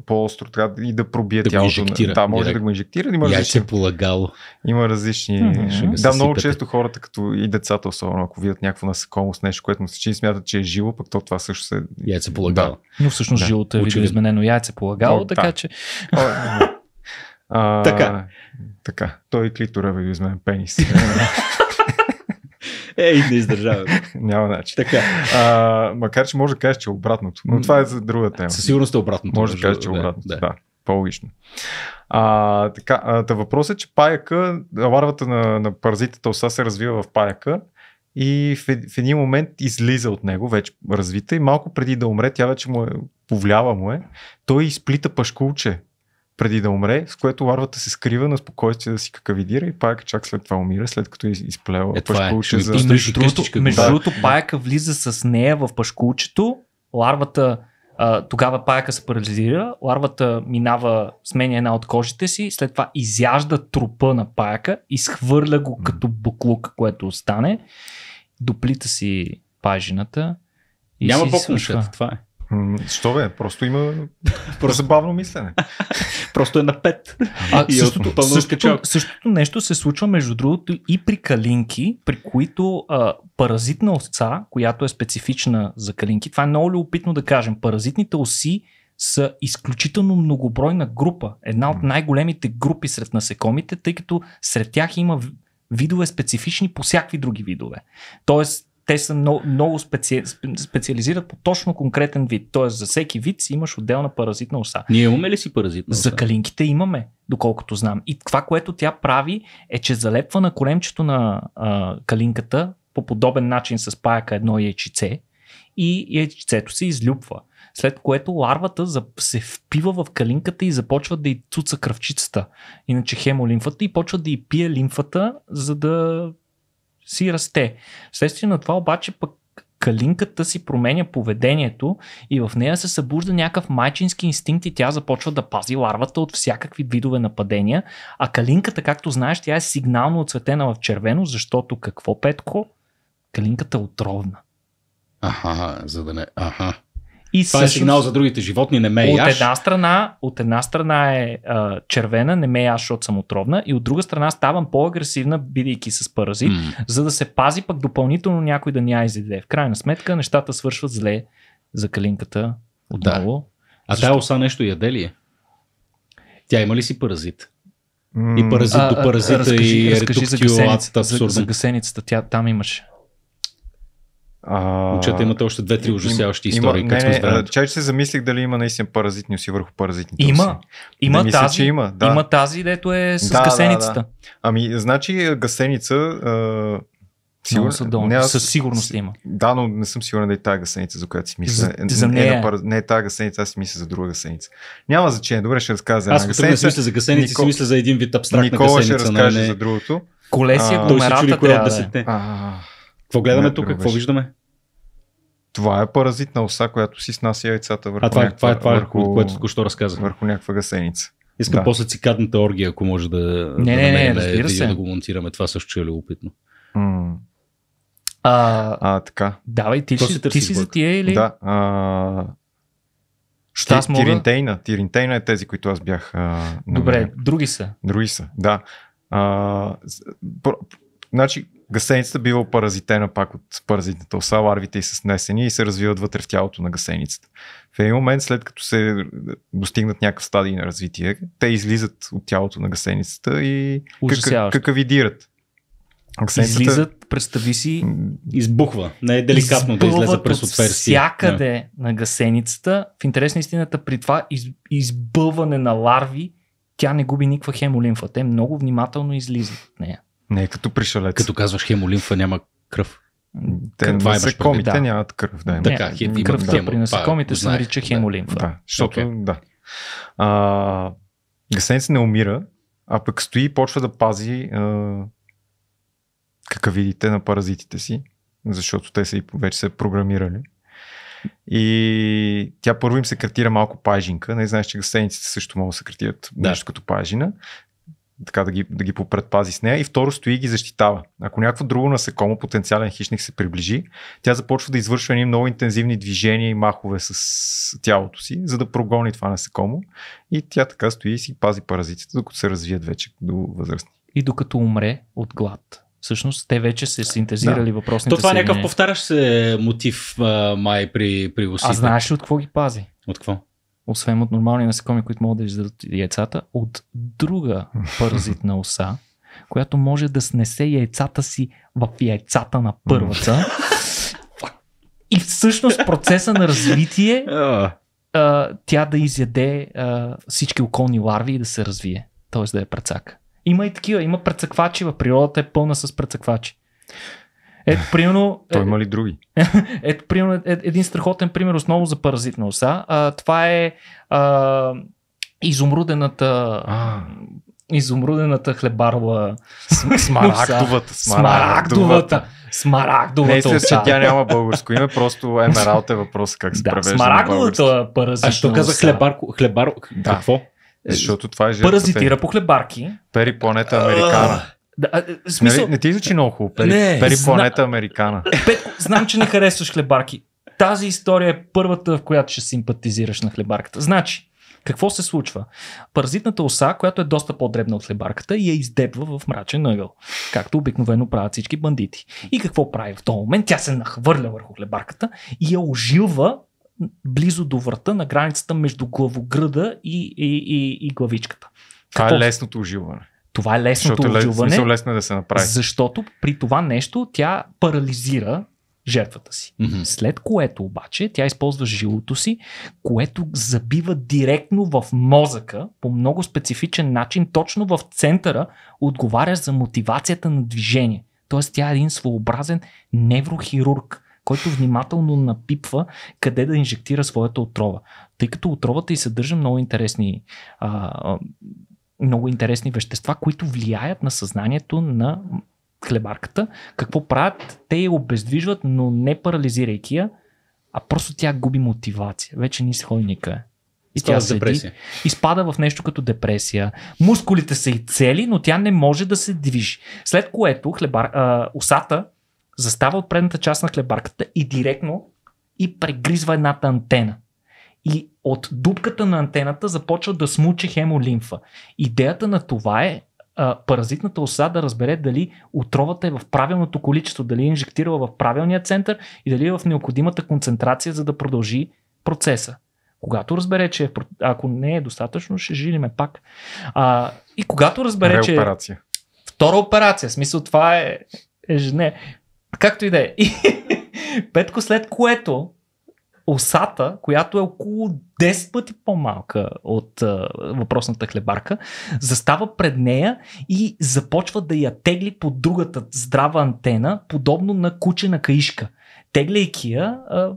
Speaker 2: по-остро, трябва и да пробие да тялото. Да, може Директ. да го инжектира. Има яйце различни, полагало. Има различни... Mm-hmm. Да, много често хората, като и децата особено, ако видят някакво насекомо с нещо, което му се чи, смятат, че е живо, пък то това също се... Яйце лагало. Да. Но всъщност да. живото е видоизменено яйце полагало, така че... А, така. Така. Той клитора ви измен пенис. Ей, не издържава Няма начин. Така. А, макар, че може да кажеш, че е обратното. Но това е за друга тема. Със сигурност е обратното. Може да кажеш, че е обратното. Да. да. По-логично. А, така, а, въпросът е, че паяка, ларвата на, на паразитата оса се развива в паяка и в, е, в един момент излиза от него, вече развита и малко преди да умре, тя вече му е, повлява му е, той изплита пашкулче преди да умре, с което ларвата се скрива на спокойствие да си какавидира и паяка чак след това умира, след като из, изплева е, е, пашкулче. Е. За... Между другото, между другото да.
Speaker 3: паяка влиза с нея в пашкулчето, ларвата а, тогава паяка се парализира, ларвата минава, сменя една от кожите си, след това изяжда трупа на паяка, изхвърля го като буклук, което остане, доплита си пажината
Speaker 1: и Няма по-кушата,
Speaker 3: това е. Що бе, просто има
Speaker 2: забавно мислене. Просто е на 5. А, и е същото, същото,
Speaker 3: същото нещо се случва между другото и при калинки, при които а, паразитна овца, която е специфична за калинки, това е много любопитно да кажем, паразитните оси са изключително многобройна група. Една от най-големите групи сред насекомите, тъй като сред тях има видове специфични по всякакви други видове. Тоест, те са много, много специ... специализират по точно конкретен вид. Тоест за всеки вид си имаш отделна паразитна оса. Ние имаме ли си паразитна оса? За калинките имаме, доколкото знам. И това, което тя прави е, че залепва на коремчето на а, калинката по подобен начин с паяка едно яйчице и яйчицето се излюпва. След което ларвата се впива в калинката и започва да й цуца кръвчицата, иначе хемолимфата и почва да й пие лимфата, за да си расте. Следствие на това обаче пък калинката си променя поведението и в нея се събужда някакъв майчински инстинкт и тя започва да пази ларвата от всякакви видове нападения. А калинката, както знаеш, тя е сигнално оцветена в червено, защото какво, Петко? Калинката е отровна.
Speaker 1: Аха, за да не... Аха. И Това също... е сигнал за другите животни, не ме е от яш. Една
Speaker 3: страна, от една страна е а, червена, не ме е яш, защото съм отровна, и от друга страна ставам по-агресивна, бидейки с паразит, mm. за да се пази пък допълнително някой да ня изиде. В крайна сметка нещата свършват зле за калинката
Speaker 1: отново. Да. А тая оса нещо яде ли е? Тя има ли си паразит? И паразит а, до паразита а, разкажи, и разкажи за за, за
Speaker 3: гасеницата, тя там имаше. А... Учета имат още две-три ужасяващи има, истории. не, не, чай,
Speaker 2: че се замислих дали има наистина паразитни си върху паразитните Има. Има мисля, тази. Че има, да. има
Speaker 3: тази, дето е с да, гасеницата. Да, да.
Speaker 2: Ами, значи гасеница... А... Сигурно са долу. Не, аз... Със сигурност има. Да, но не съм сигурен да е тази гасеница, за която си мисля. За, е, за не, е. пара... не е тази гасеница, аз си мисля за друга гасеница. Няма значение. Добре, ще разказвам. за една аз, гасеница. мисля за гасеница, Никол... си мисля за един вид абстрактна Никола гасеница. Никола ще разкаже за другото. Колесия, е а, той се чури
Speaker 1: какво гледаме тук? Какво виждаме?
Speaker 2: Това е паразитна оса, която си снася
Speaker 1: яйцата върху. А това е- някаква, това е, това е, върху, което току-що разказах. Върху някаква гасеница. Искам да. после цикадната оргия, ако може да, не, да, не, не, не, да, се. да го монтираме. Това също ще е любопитно.
Speaker 2: а, а, така. Давай, ти, ще, си, ти си за тия или? Да. А, ще мога... Тиринтейна. Тиринтейна е тези, които аз бях. А, Добре, други са. Други са, да. А, значи, Гасеницата бива паразитена пак от паразитната оса, ларвите и са снесени и се развиват вътре в тялото на гасеницата. В един момент, след като се достигнат някакъв стадий на развитие, те излизат от тялото на гасеницата и какавидират. Гасеницата... Излизат, представи
Speaker 1: си... Избухва.
Speaker 3: Не е деликатно да излезе през отверстие. Всякъде yeah. на гасеницата, в интересна истината, при това из, избъване на ларви, тя не губи никаква хемолимфа. Те много внимателно излизат от нея.
Speaker 1: Не е като пришелец. Като казваш хемолимфа няма кръв. Те Към това имаш е комите да. нямат кръв. Да, така, не, хем, при насекомите се нарича
Speaker 2: хемолимфа. Да, защото, okay. да. А, гасенец не умира, а пък стои и почва да пази а, видите на паразитите си, защото те са и вече се програмирали. И тя първо им секретира малко пайжинка. Не знаеш, че гасениците също могат да секретират да. нещо като пайжина така да ги, да ги попредпази с нея и второ стои и ги защитава. Ако някакво друго насекомо, потенциален хищник се приближи, тя започва да извършва едни много интензивни движения и махове с тялото си, за да прогони това насекомо и тя така стои и си пази паразитите, докато се
Speaker 3: развият вече до възрастни. И докато умре от глад. Всъщност те вече се синтезирали да. въпросните То това е някакъв
Speaker 1: повтарящ се мотив а, май при, при усилите. А знаеш ли от
Speaker 3: какво ги пази? От какво? освен от нормални насекоми, които могат да издадат яйцата, от друга паразитна оса, която може да снесе яйцата си в яйцата на първата. И всъщност процеса на развитие а, тя да изяде а, всички околни ларви и да се развие, т.е. да е прецак. Има и такива, има прецаквачи, в природата е пълна с прецаквачи. Ето, примерно. Той е, има ли други? Ето, примерно, е, е, един страхотен пример основно за паразитна оса. А, това е а, изумрудената. А. Изумрудената хлебарла. Смарагдовата. Смарагдовата. Смарагдовата. Не че тя няма
Speaker 2: българско име, просто емералт е въпрос как се да, превежда. Смарагдовата паразитна. А що каза хлебарко? хлебар да. Какво? Защото това е жертва. Паразитира
Speaker 3: по хлебарки.
Speaker 2: Пери планета Американа.
Speaker 3: Да, а, нали, смисъл... не, не
Speaker 2: ти звучи много хубаво. Пери, не, пери зна... планета
Speaker 3: Американа. Пет, знам, че не харесваш хлебарки. Тази история е първата, в която ще симпатизираш на хлебарката. Значи, какво се случва? Паразитната оса, която е доста по-дребна от хлебарката, я издебва в мрачен ъгъл, както обикновено правят всички бандити. И какво прави в този момент? Тя се нахвърля върху хлебарката и я ожилва близо до врата на границата между главогръда и, и, и, и главичката. Това е лесното ожилване. Това е лесното защото оживане. Е лесно да се направи. Защото при това нещо тя парализира жертвата си. Mm-hmm. След което обаче тя използва жилото си, което забива директно в мозъка по много специфичен начин, точно в центъра, отговаря за мотивацията на движение. Тоест тя е един своеобразен неврохирург, който внимателно напипва къде да инжектира своята отрова. Тъй като отровата и съдържа много интересни а, много интересни вещества, които влияят на съзнанието на хлебарката. Какво правят? Те я обездвижват, но не парализирайки я, а просто тя губи мотивация. Вече ни ходи никъде. И тя седи, депресия. изпада в нещо като депресия. Мускулите са и цели, но тя не може да се движи. След което хлебар, а, усата застава от предната част на хлебарката и директно и прегризва едната антена и от дупката на антената започва да смучи хемолимфа. Идеята на това е а, паразитната оса да разбере дали отровата е в правилното количество, дали е инжектирала в правилния център и дали е в необходимата концентрация, за да продължи процеса. Когато разбере, че е, ако не е достатъчно, ще жилиме пак. А, и когато разбере, че. Е операция. Втора операция. В смисъл това е. е жене. Както и да е. Петко, след което осата, която е около 10 пъти по-малка от а, въпросната хлебарка, застава пред нея и започва да я тегли по другата здрава антена, подобно на куче на каишка. Тегляйки я, а,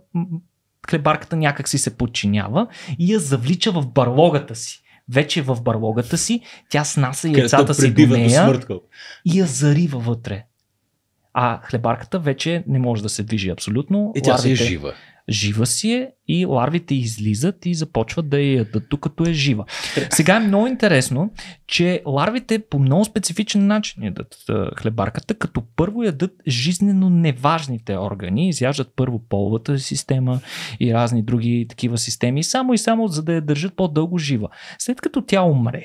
Speaker 3: хлебарката някак си се подчинява и я завлича в барлогата си вече в барлогата си, тя снася яйцата си до нея до и я зарива вътре. А хлебарката вече не може да се движи абсолютно. И тя ларвите, си е жива. Жива си е и ларвите излизат и започват да я ядат, докато е жива. Сега е много интересно, че ларвите по много специфичен начин ядат хлебарката, като първо ядат жизнено неважните органи, изяждат първо половата система и разни други такива системи, само и само за да я държат по-дълго жива. След като тя умре,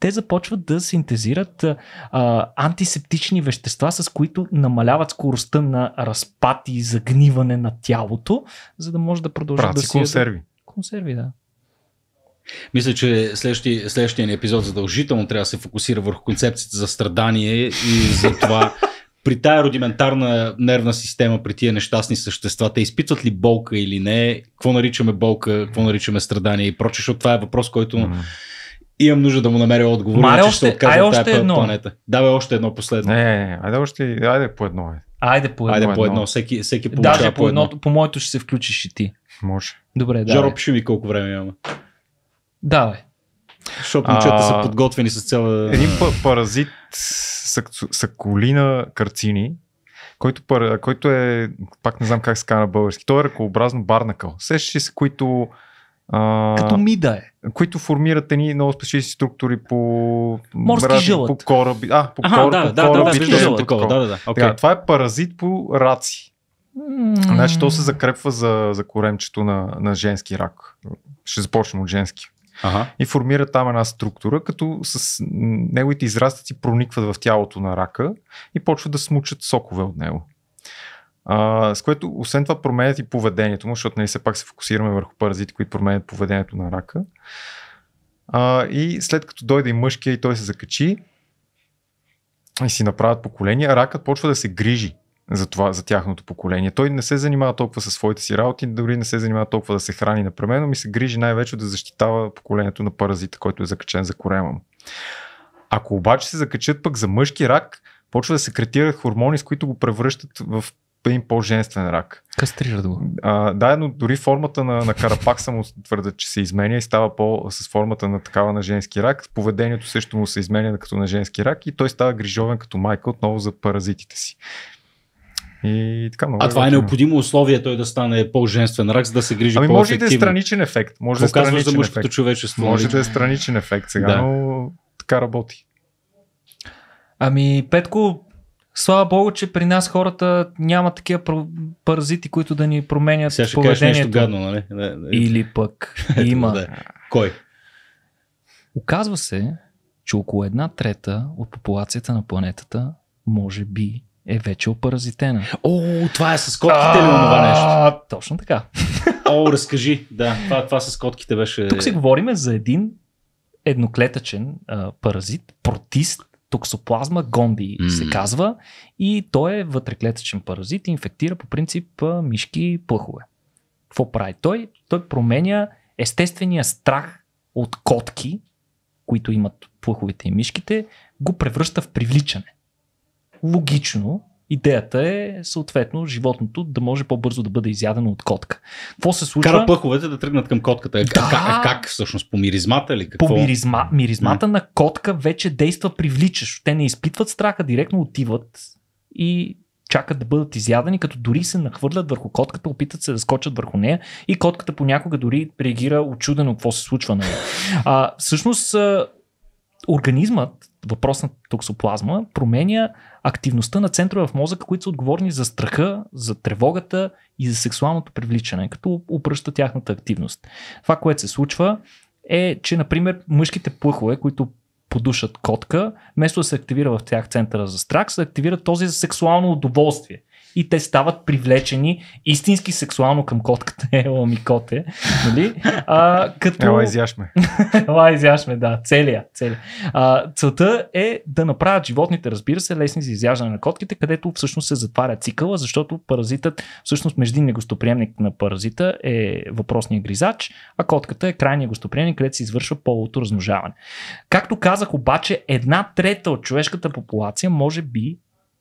Speaker 3: те започват да синтезират а, антисептични вещества, с които намаляват скоростта на разпад и загниване на тялото, за да може да продължат Праци, да си консерви. Консерви, да.
Speaker 1: Мисля, че следващия, следващия ни епизод задължително трябва да се фокусира върху концепцията за страдание и за това при тая рудиментарна нервна система, при тия нещастни същества, те изпитват ли болка или не, какво наричаме болка, какво наричаме страдание и проче, защото това е въпрос, който mm-hmm имам нужда да му намеря отговор, Маре, че още, ще откажа от тази едно. планета. Давай още едно последно. Не, не, не, айде още, айде по едно. Айде, айде по
Speaker 3: едно. Айде по едно, всеки, всеки получава Даже по едно. По моето ще се включиш и ти. Може. Добре, да. Жоро, пиши ми колко време имаме. Давай.
Speaker 1: Защото момчета са подготвени с цяла...
Speaker 3: Един
Speaker 2: паразит саколина карцини, който, който е, пак не знам как се казва на български, той е ръкообразно барнакъл. Сещаш се, които а, Като мида е. Които формират едни много специфични структури по... Морски жълът. По кораби. А, по, кораби. да, да, Да, да, жълът, такова, да, да, да. Okay. Така, това е паразит по раци. Mm. Значи то се закрепва за, за коремчето на, на женски рак. Ще започнем от женски. Ага. И формира там една структура, като с неговите израстъци проникват в тялото на рака и почват да смучат сокове от него. А, с което, освен това, променят и поведението му, защото нали, все пак се фокусираме върху паразити, които променят поведението на рака. А, и след като дойде и мъжкия и той се закачи и си направят поколения, ракът почва да се грижи за, това, за тяхното поколение. Той не се занимава толкова със своите си работи, дори не се занимава толкова да се храни напременно. ми се грижи най-вече да защитава поколението на паразита, който е закачен за корема му. Ако обаче се закачат пък за мъжки рак, почва да секретират хормони, с които го превръщат в един по-женствен рак. Кастрира го. А, да, но дори формата на, на карапакса му твърда, че се изменя и става по с формата на такава на женски рак. Поведението също му се изменя като на женски рак и той става грижовен като майка отново за паразитите си. И така, много
Speaker 1: а е това е необходимо условие той да стане по-женствен рак, за да се грижи ами може и да е страничен ефект. Може да е страничен за ефект. човечество. Нали? Може да е страничен ефект сега, да.
Speaker 3: но така работи. Ами, Петко, Слава Богу, че при нас хората няма такива паразити, които да ни променят Сега ще поведението. нещо гадно,
Speaker 1: нали? Или пък
Speaker 3: има. да. Кой? Оказва се, че около една трета от популацията на планетата може би е вече опаразитена. О,
Speaker 1: това е с котките ли това нещо? Точно така. О, разкажи. Да, това, това с котките беше... Тук си
Speaker 3: говорим за един едноклетъчен а, паразит, протист, токсоплазма гонби, mm. се казва и той е вътреклетъчен паразит и инфектира по принцип мишки плъхове. Какво прави той? Той променя естествения страх от котки, които имат плъховете и мишките,
Speaker 1: го превръща в привличане.
Speaker 3: Логично, Идеята е, съответно, животното да може по-бързо да бъде изядено от котка. Какво се случва? Кара
Speaker 1: пъховете да тръгнат към котката. Е, да. Как, е, а е, как всъщност? По миризмата или какво? По миризма, миризмата
Speaker 3: не. на котка вече действа привличащо. Те не изпитват страха, директно отиват и чакат да бъдат изядени, като дори се нахвърлят върху котката, опитат се да скочат върху нея и котката понякога дори реагира очудено какво се случва на нали? нея. А, всъщност, организмът въпросната токсоплазма променя активността на центрове в мозъка, които са отговорни за страха, за тревогата и за сексуалното привличане, като упръща тяхната активност. Това, което се случва е, че, например, мъжките плъхове, които подушат котка, вместо да се активира в тях центъра за страх, се активира този за сексуално удоволствие и те стават привлечени истински сексуално към котката. Ела ми коте. Нали? А, като... Ела изяшме. Ела изяшме, да. Целия. целия. А, целта е да направят животните, разбира се, лесни за изяждане на котките, където всъщност се затваря цикъла, защото паразитът, всъщност междинният гостоприемник на паразита е въпросният гризач, а котката е крайният гостоприемник, където се извършва половото размножаване. Както казах обаче, една трета от човешката популация може би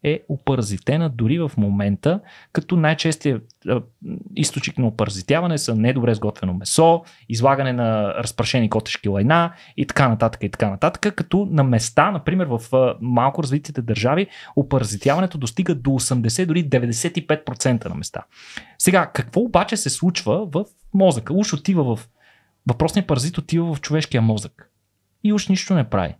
Speaker 3: е опързитена дори в момента, като най-честият е, източник на опързитяване са недобре сготвено месо, излагане на разпрашени котешки лайна и така нататък и така нататък, като на места, например в е, малко развитите държави, опързитяването достига до 80, дори 95% на места. Сега, какво обаче се случва в мозъка? Уж отива в въпросният паразит отива в човешкия мозък. И уж нищо не прави.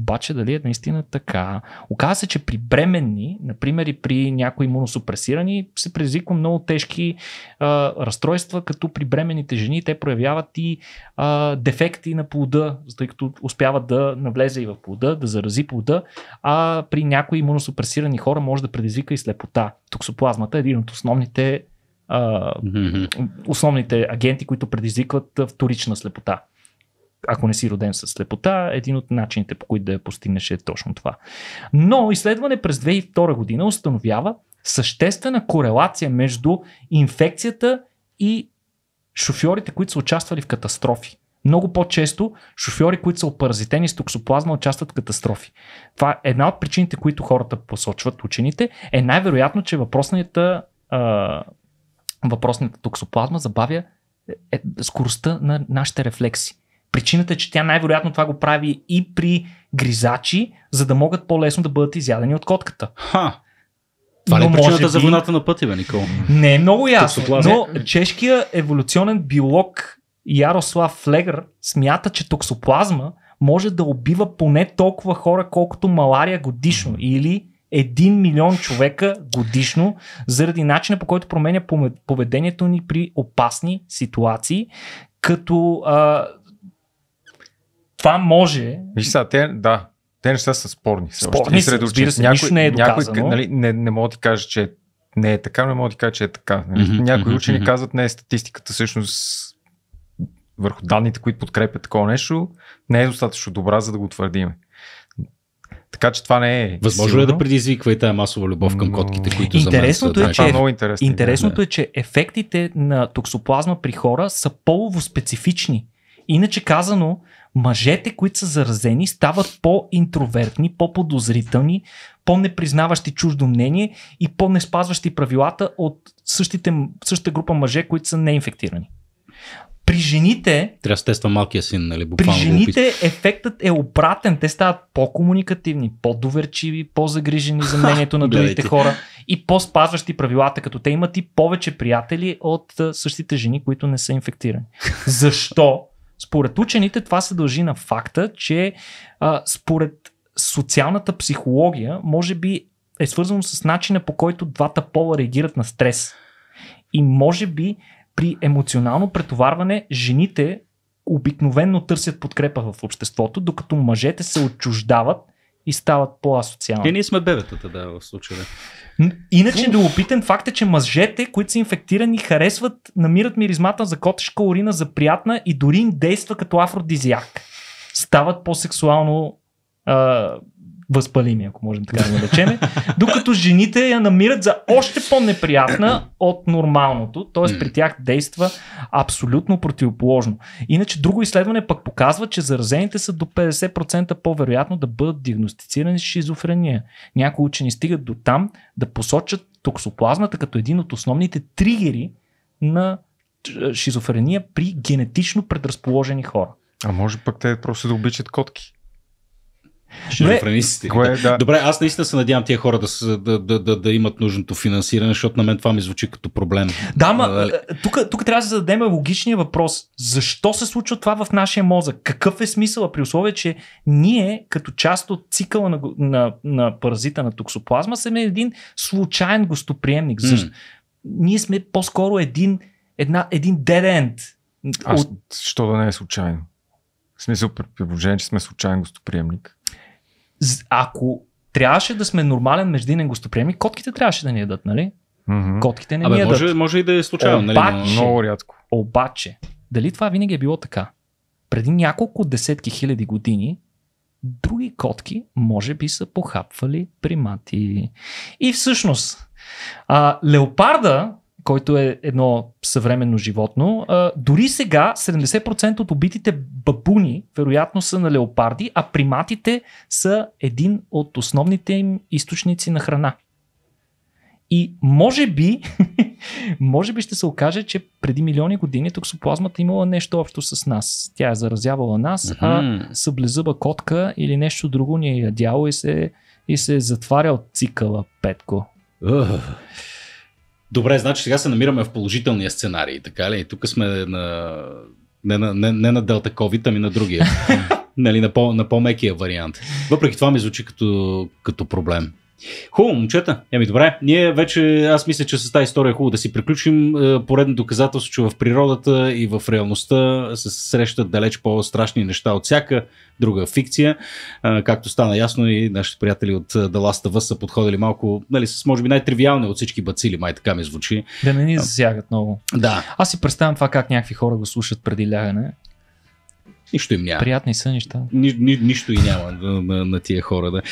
Speaker 3: Обаче дали е наистина така? Оказва се, че при бременни, например и при някои имуносупресирани, се предизвиква много тежки а, разстройства, като при бременните жени те проявяват и а, дефекти на плода, тъй като успяват да навлезе и в плода, да зарази плода, а при някои имуносупресирани хора може да предизвика и слепота. Токсоплазмата е един от основните а, основните агенти, които предизвикват вторична слепота ако не си роден с слепота, един от начините по които да я постигнеш е точно това. Но изследване през 2002 година установява съществена корелация между инфекцията и шофьорите, които са участвали в катастрофи. Много по-често шофьори, които са опаразитени с токсоплазма, участват в катастрофи. Това е една от причините, които хората посочват учените, е най-вероятно, че въпросната, а, въпросната токсоплазма забавя е, е, скоростта на нашите рефлекси. Причината е, че тя най-вероятно това го прави и при гризачи, за да могат по-лесно да бъдат изядени от котката. Ха!
Speaker 1: Това ли е причината би... за войната на пътя, бе, Никол?
Speaker 3: Не е много ясно, но чешкият еволюционен биолог Ярослав Флегър смята, че токсоплазма може да убива поне толкова хора, колкото малария годишно или 1 милион човека годишно заради начина по който променя поведението ни при опасни ситуации, като а, това може.
Speaker 2: Виж сега, те, да, те неща са спорни. Спорни са, разбира се, някой, нищо не е Някой, нали, не, не мога да ти кажа, че не е така, но не мога да ти кажа, че е така. Нали? Mm-hmm, някои mm-hmm, учени казват, не, статистиката всъщност върху данните, които подкрепят такова нещо, не е достатъчно добра, за да го твърдиме.
Speaker 3: Така че това не е.
Speaker 1: Възможно е да предизвиква и тая масова любов към котките, които интересното за мен са, е, че, е, е интересно, интересното е,
Speaker 3: да. е, че ефектите на токсоплазма при хора са полово специфични. Иначе казано, мъжете, които са заразени, стават по-интровертни, по-подозрителни, по-непризнаващи чуждо мнение и по-неспазващи правилата от същите, същата група мъже, които са неинфектирани. При жените.
Speaker 1: Трябва да тества малкия син, нали? при жените
Speaker 3: ефектът е обратен. Те стават по-комуникативни, по-доверчиви, по-загрижени за мнението на другите хора и по-спазващи правилата, като те имат и повече приятели от същите жени, които не са инфектирани. Защо? Според учените това се дължи на факта, че а, според социалната психология може би е свързано с начина по който двата пола реагират на стрес. И може би при емоционално претоварване жените обикновенно търсят подкрепа в обществото, докато мъжете се отчуждават и стават по-асоциални. И
Speaker 1: е, ние сме бебетата, да, в случая.
Speaker 3: Иначе Фу. да опитам, факт е, че мъжете, които са инфектирани, харесват, намират миризмата за котешка урина за приятна и дори им действа като афродизиак. Стават по-сексуално възпалими, ако можем така да наречеме, докато жените я намират за още по-неприятна от нормалното, т.е. при тях действа абсолютно противоположно. Иначе друго изследване пък показва, че заразените са до 50% по-вероятно да бъдат диагностицирани с шизофрения. Някои учени стигат до там да посочат токсоплазмата като един от основните тригери на шизофрения при генетично предразположени хора. А може пък те просто да обичат котки.
Speaker 1: Шизофрениците. Кое, е, да. Добре, аз наистина се надявам тия хора да, са, да, да, да, да имат нужното финансиране, защото на мен това ми звучи като проблем. Да, ма, е, тук, тук трябва да зададем логичния въпрос. Защо
Speaker 3: се случва това в нашия мозък? Какъв е смисъл при условие, че ние, като част от цикъла на, на, на паразита на токсоплазма, сме един случайен гостоприемник? Защо? Ние сме по-скоро един, една, един dead end. Аз, от... Що да не е случайно? В смисъл, при че сме случайен гостоприемник ако трябваше да сме нормален междинен гостоприемник, котките трябваше да ни ядат, нали? Mm-hmm. Котките не Абе, ни ядат. Може, може и да е случайно, нали? обаче, нали? Много рядко. Обаче, дали това винаги е било така? Преди няколко десетки хиляди години други котки може би са похапвали примати. И всъщност, а, леопарда който е едно съвременно животно. А, дори сега 70% от убитите бабуни вероятно са на леопарди, а приматите са един от основните им източници на храна. И може би, може би ще се окаже, че преди милиони години токсоплазмата имала нещо общо с нас. Тя е заразявала нас, mm-hmm. а съблезъба котка или нещо друго ни е ядяло и се, и се е от цикъла, Петко. Uh.
Speaker 1: Добре, значи сега се намираме в положителния сценарий, така ли? тук сме на... Не на, не, не на Делта COVID, ами на другия. нали, на, по, на по-мекия вариант. Въпреки това ми звучи като, като проблем. Хубаво, момчета. еми добре, ние вече, аз мисля, че с тази история е хубаво да си приключим. Е, поредно доказателство, че в природата и в реалността се срещат далеч по-страшни неща от всяка друга фикция. Е, както стана ясно и нашите приятели от е, The Last of Us са подходили малко, нали, с може би най-тривиални от всички бацили, май така ми звучи. Да не ни засягат много. Да. Аз си представям това как някакви хора го слушат преди лягане. Нищо им няма. Приятни са неща. Ни, ни, нищо и няма на, на, на тия хора. Да.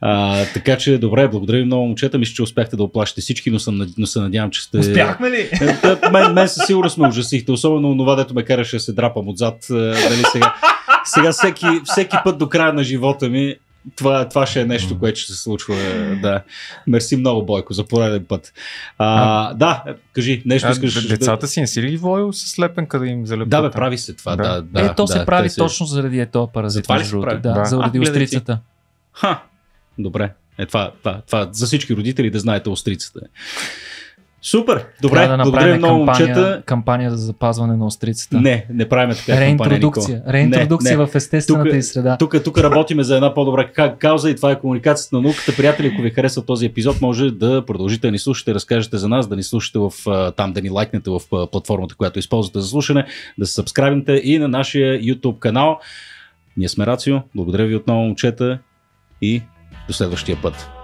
Speaker 1: А, така че, добре, благодаря ви много, момчета. Мисля, че успяхте да оплашите всички, но, съм, но се надявам, че сте. Успяхме ли? Е, да, мен, мен със сигурност ме ужасихте, особено това, дето ме караше да се драпам отзад. Дали е, сега. сега всеки, всеки път до края на живота ми това, това ще е нещо, което ще се случва. Е, да. Мерси много, Бойко, за пореден път. А, а, да, е, кажи, нещо а, искаш. Децата да...
Speaker 2: си не си ли воил с лепенка да им залепят? Да, бе, прави се това.
Speaker 3: Да. Да, да, е, то да, се прави си... точно заради е този паразит. За това прави? Да, да. Заради а, острицата.
Speaker 1: Ха, добре. Е, това, това, това, това, за всички родители да знаете острицата. Е. Супер, добре, да благодаря много кампания, момчета.
Speaker 3: Кампания за запазване на острицата. Не,
Speaker 1: не правим така Реинтродукция. Кампания, Реинтродукция реинтродукция
Speaker 3: в естествената и среда.
Speaker 1: Тук, тук работиме за една по-добра кауза и това е комуникацията на науката. Приятели, ако ви харесва този епизод, може да продължите да ни слушате, разкажете за нас, да ни слушате в, там, да ни лайкнете в платформата, която използвате за слушане, да се сабскрайбнете и на нашия YouTube канал. Ние сме Рацио, благодаря ви отново, момчета и до следващия път.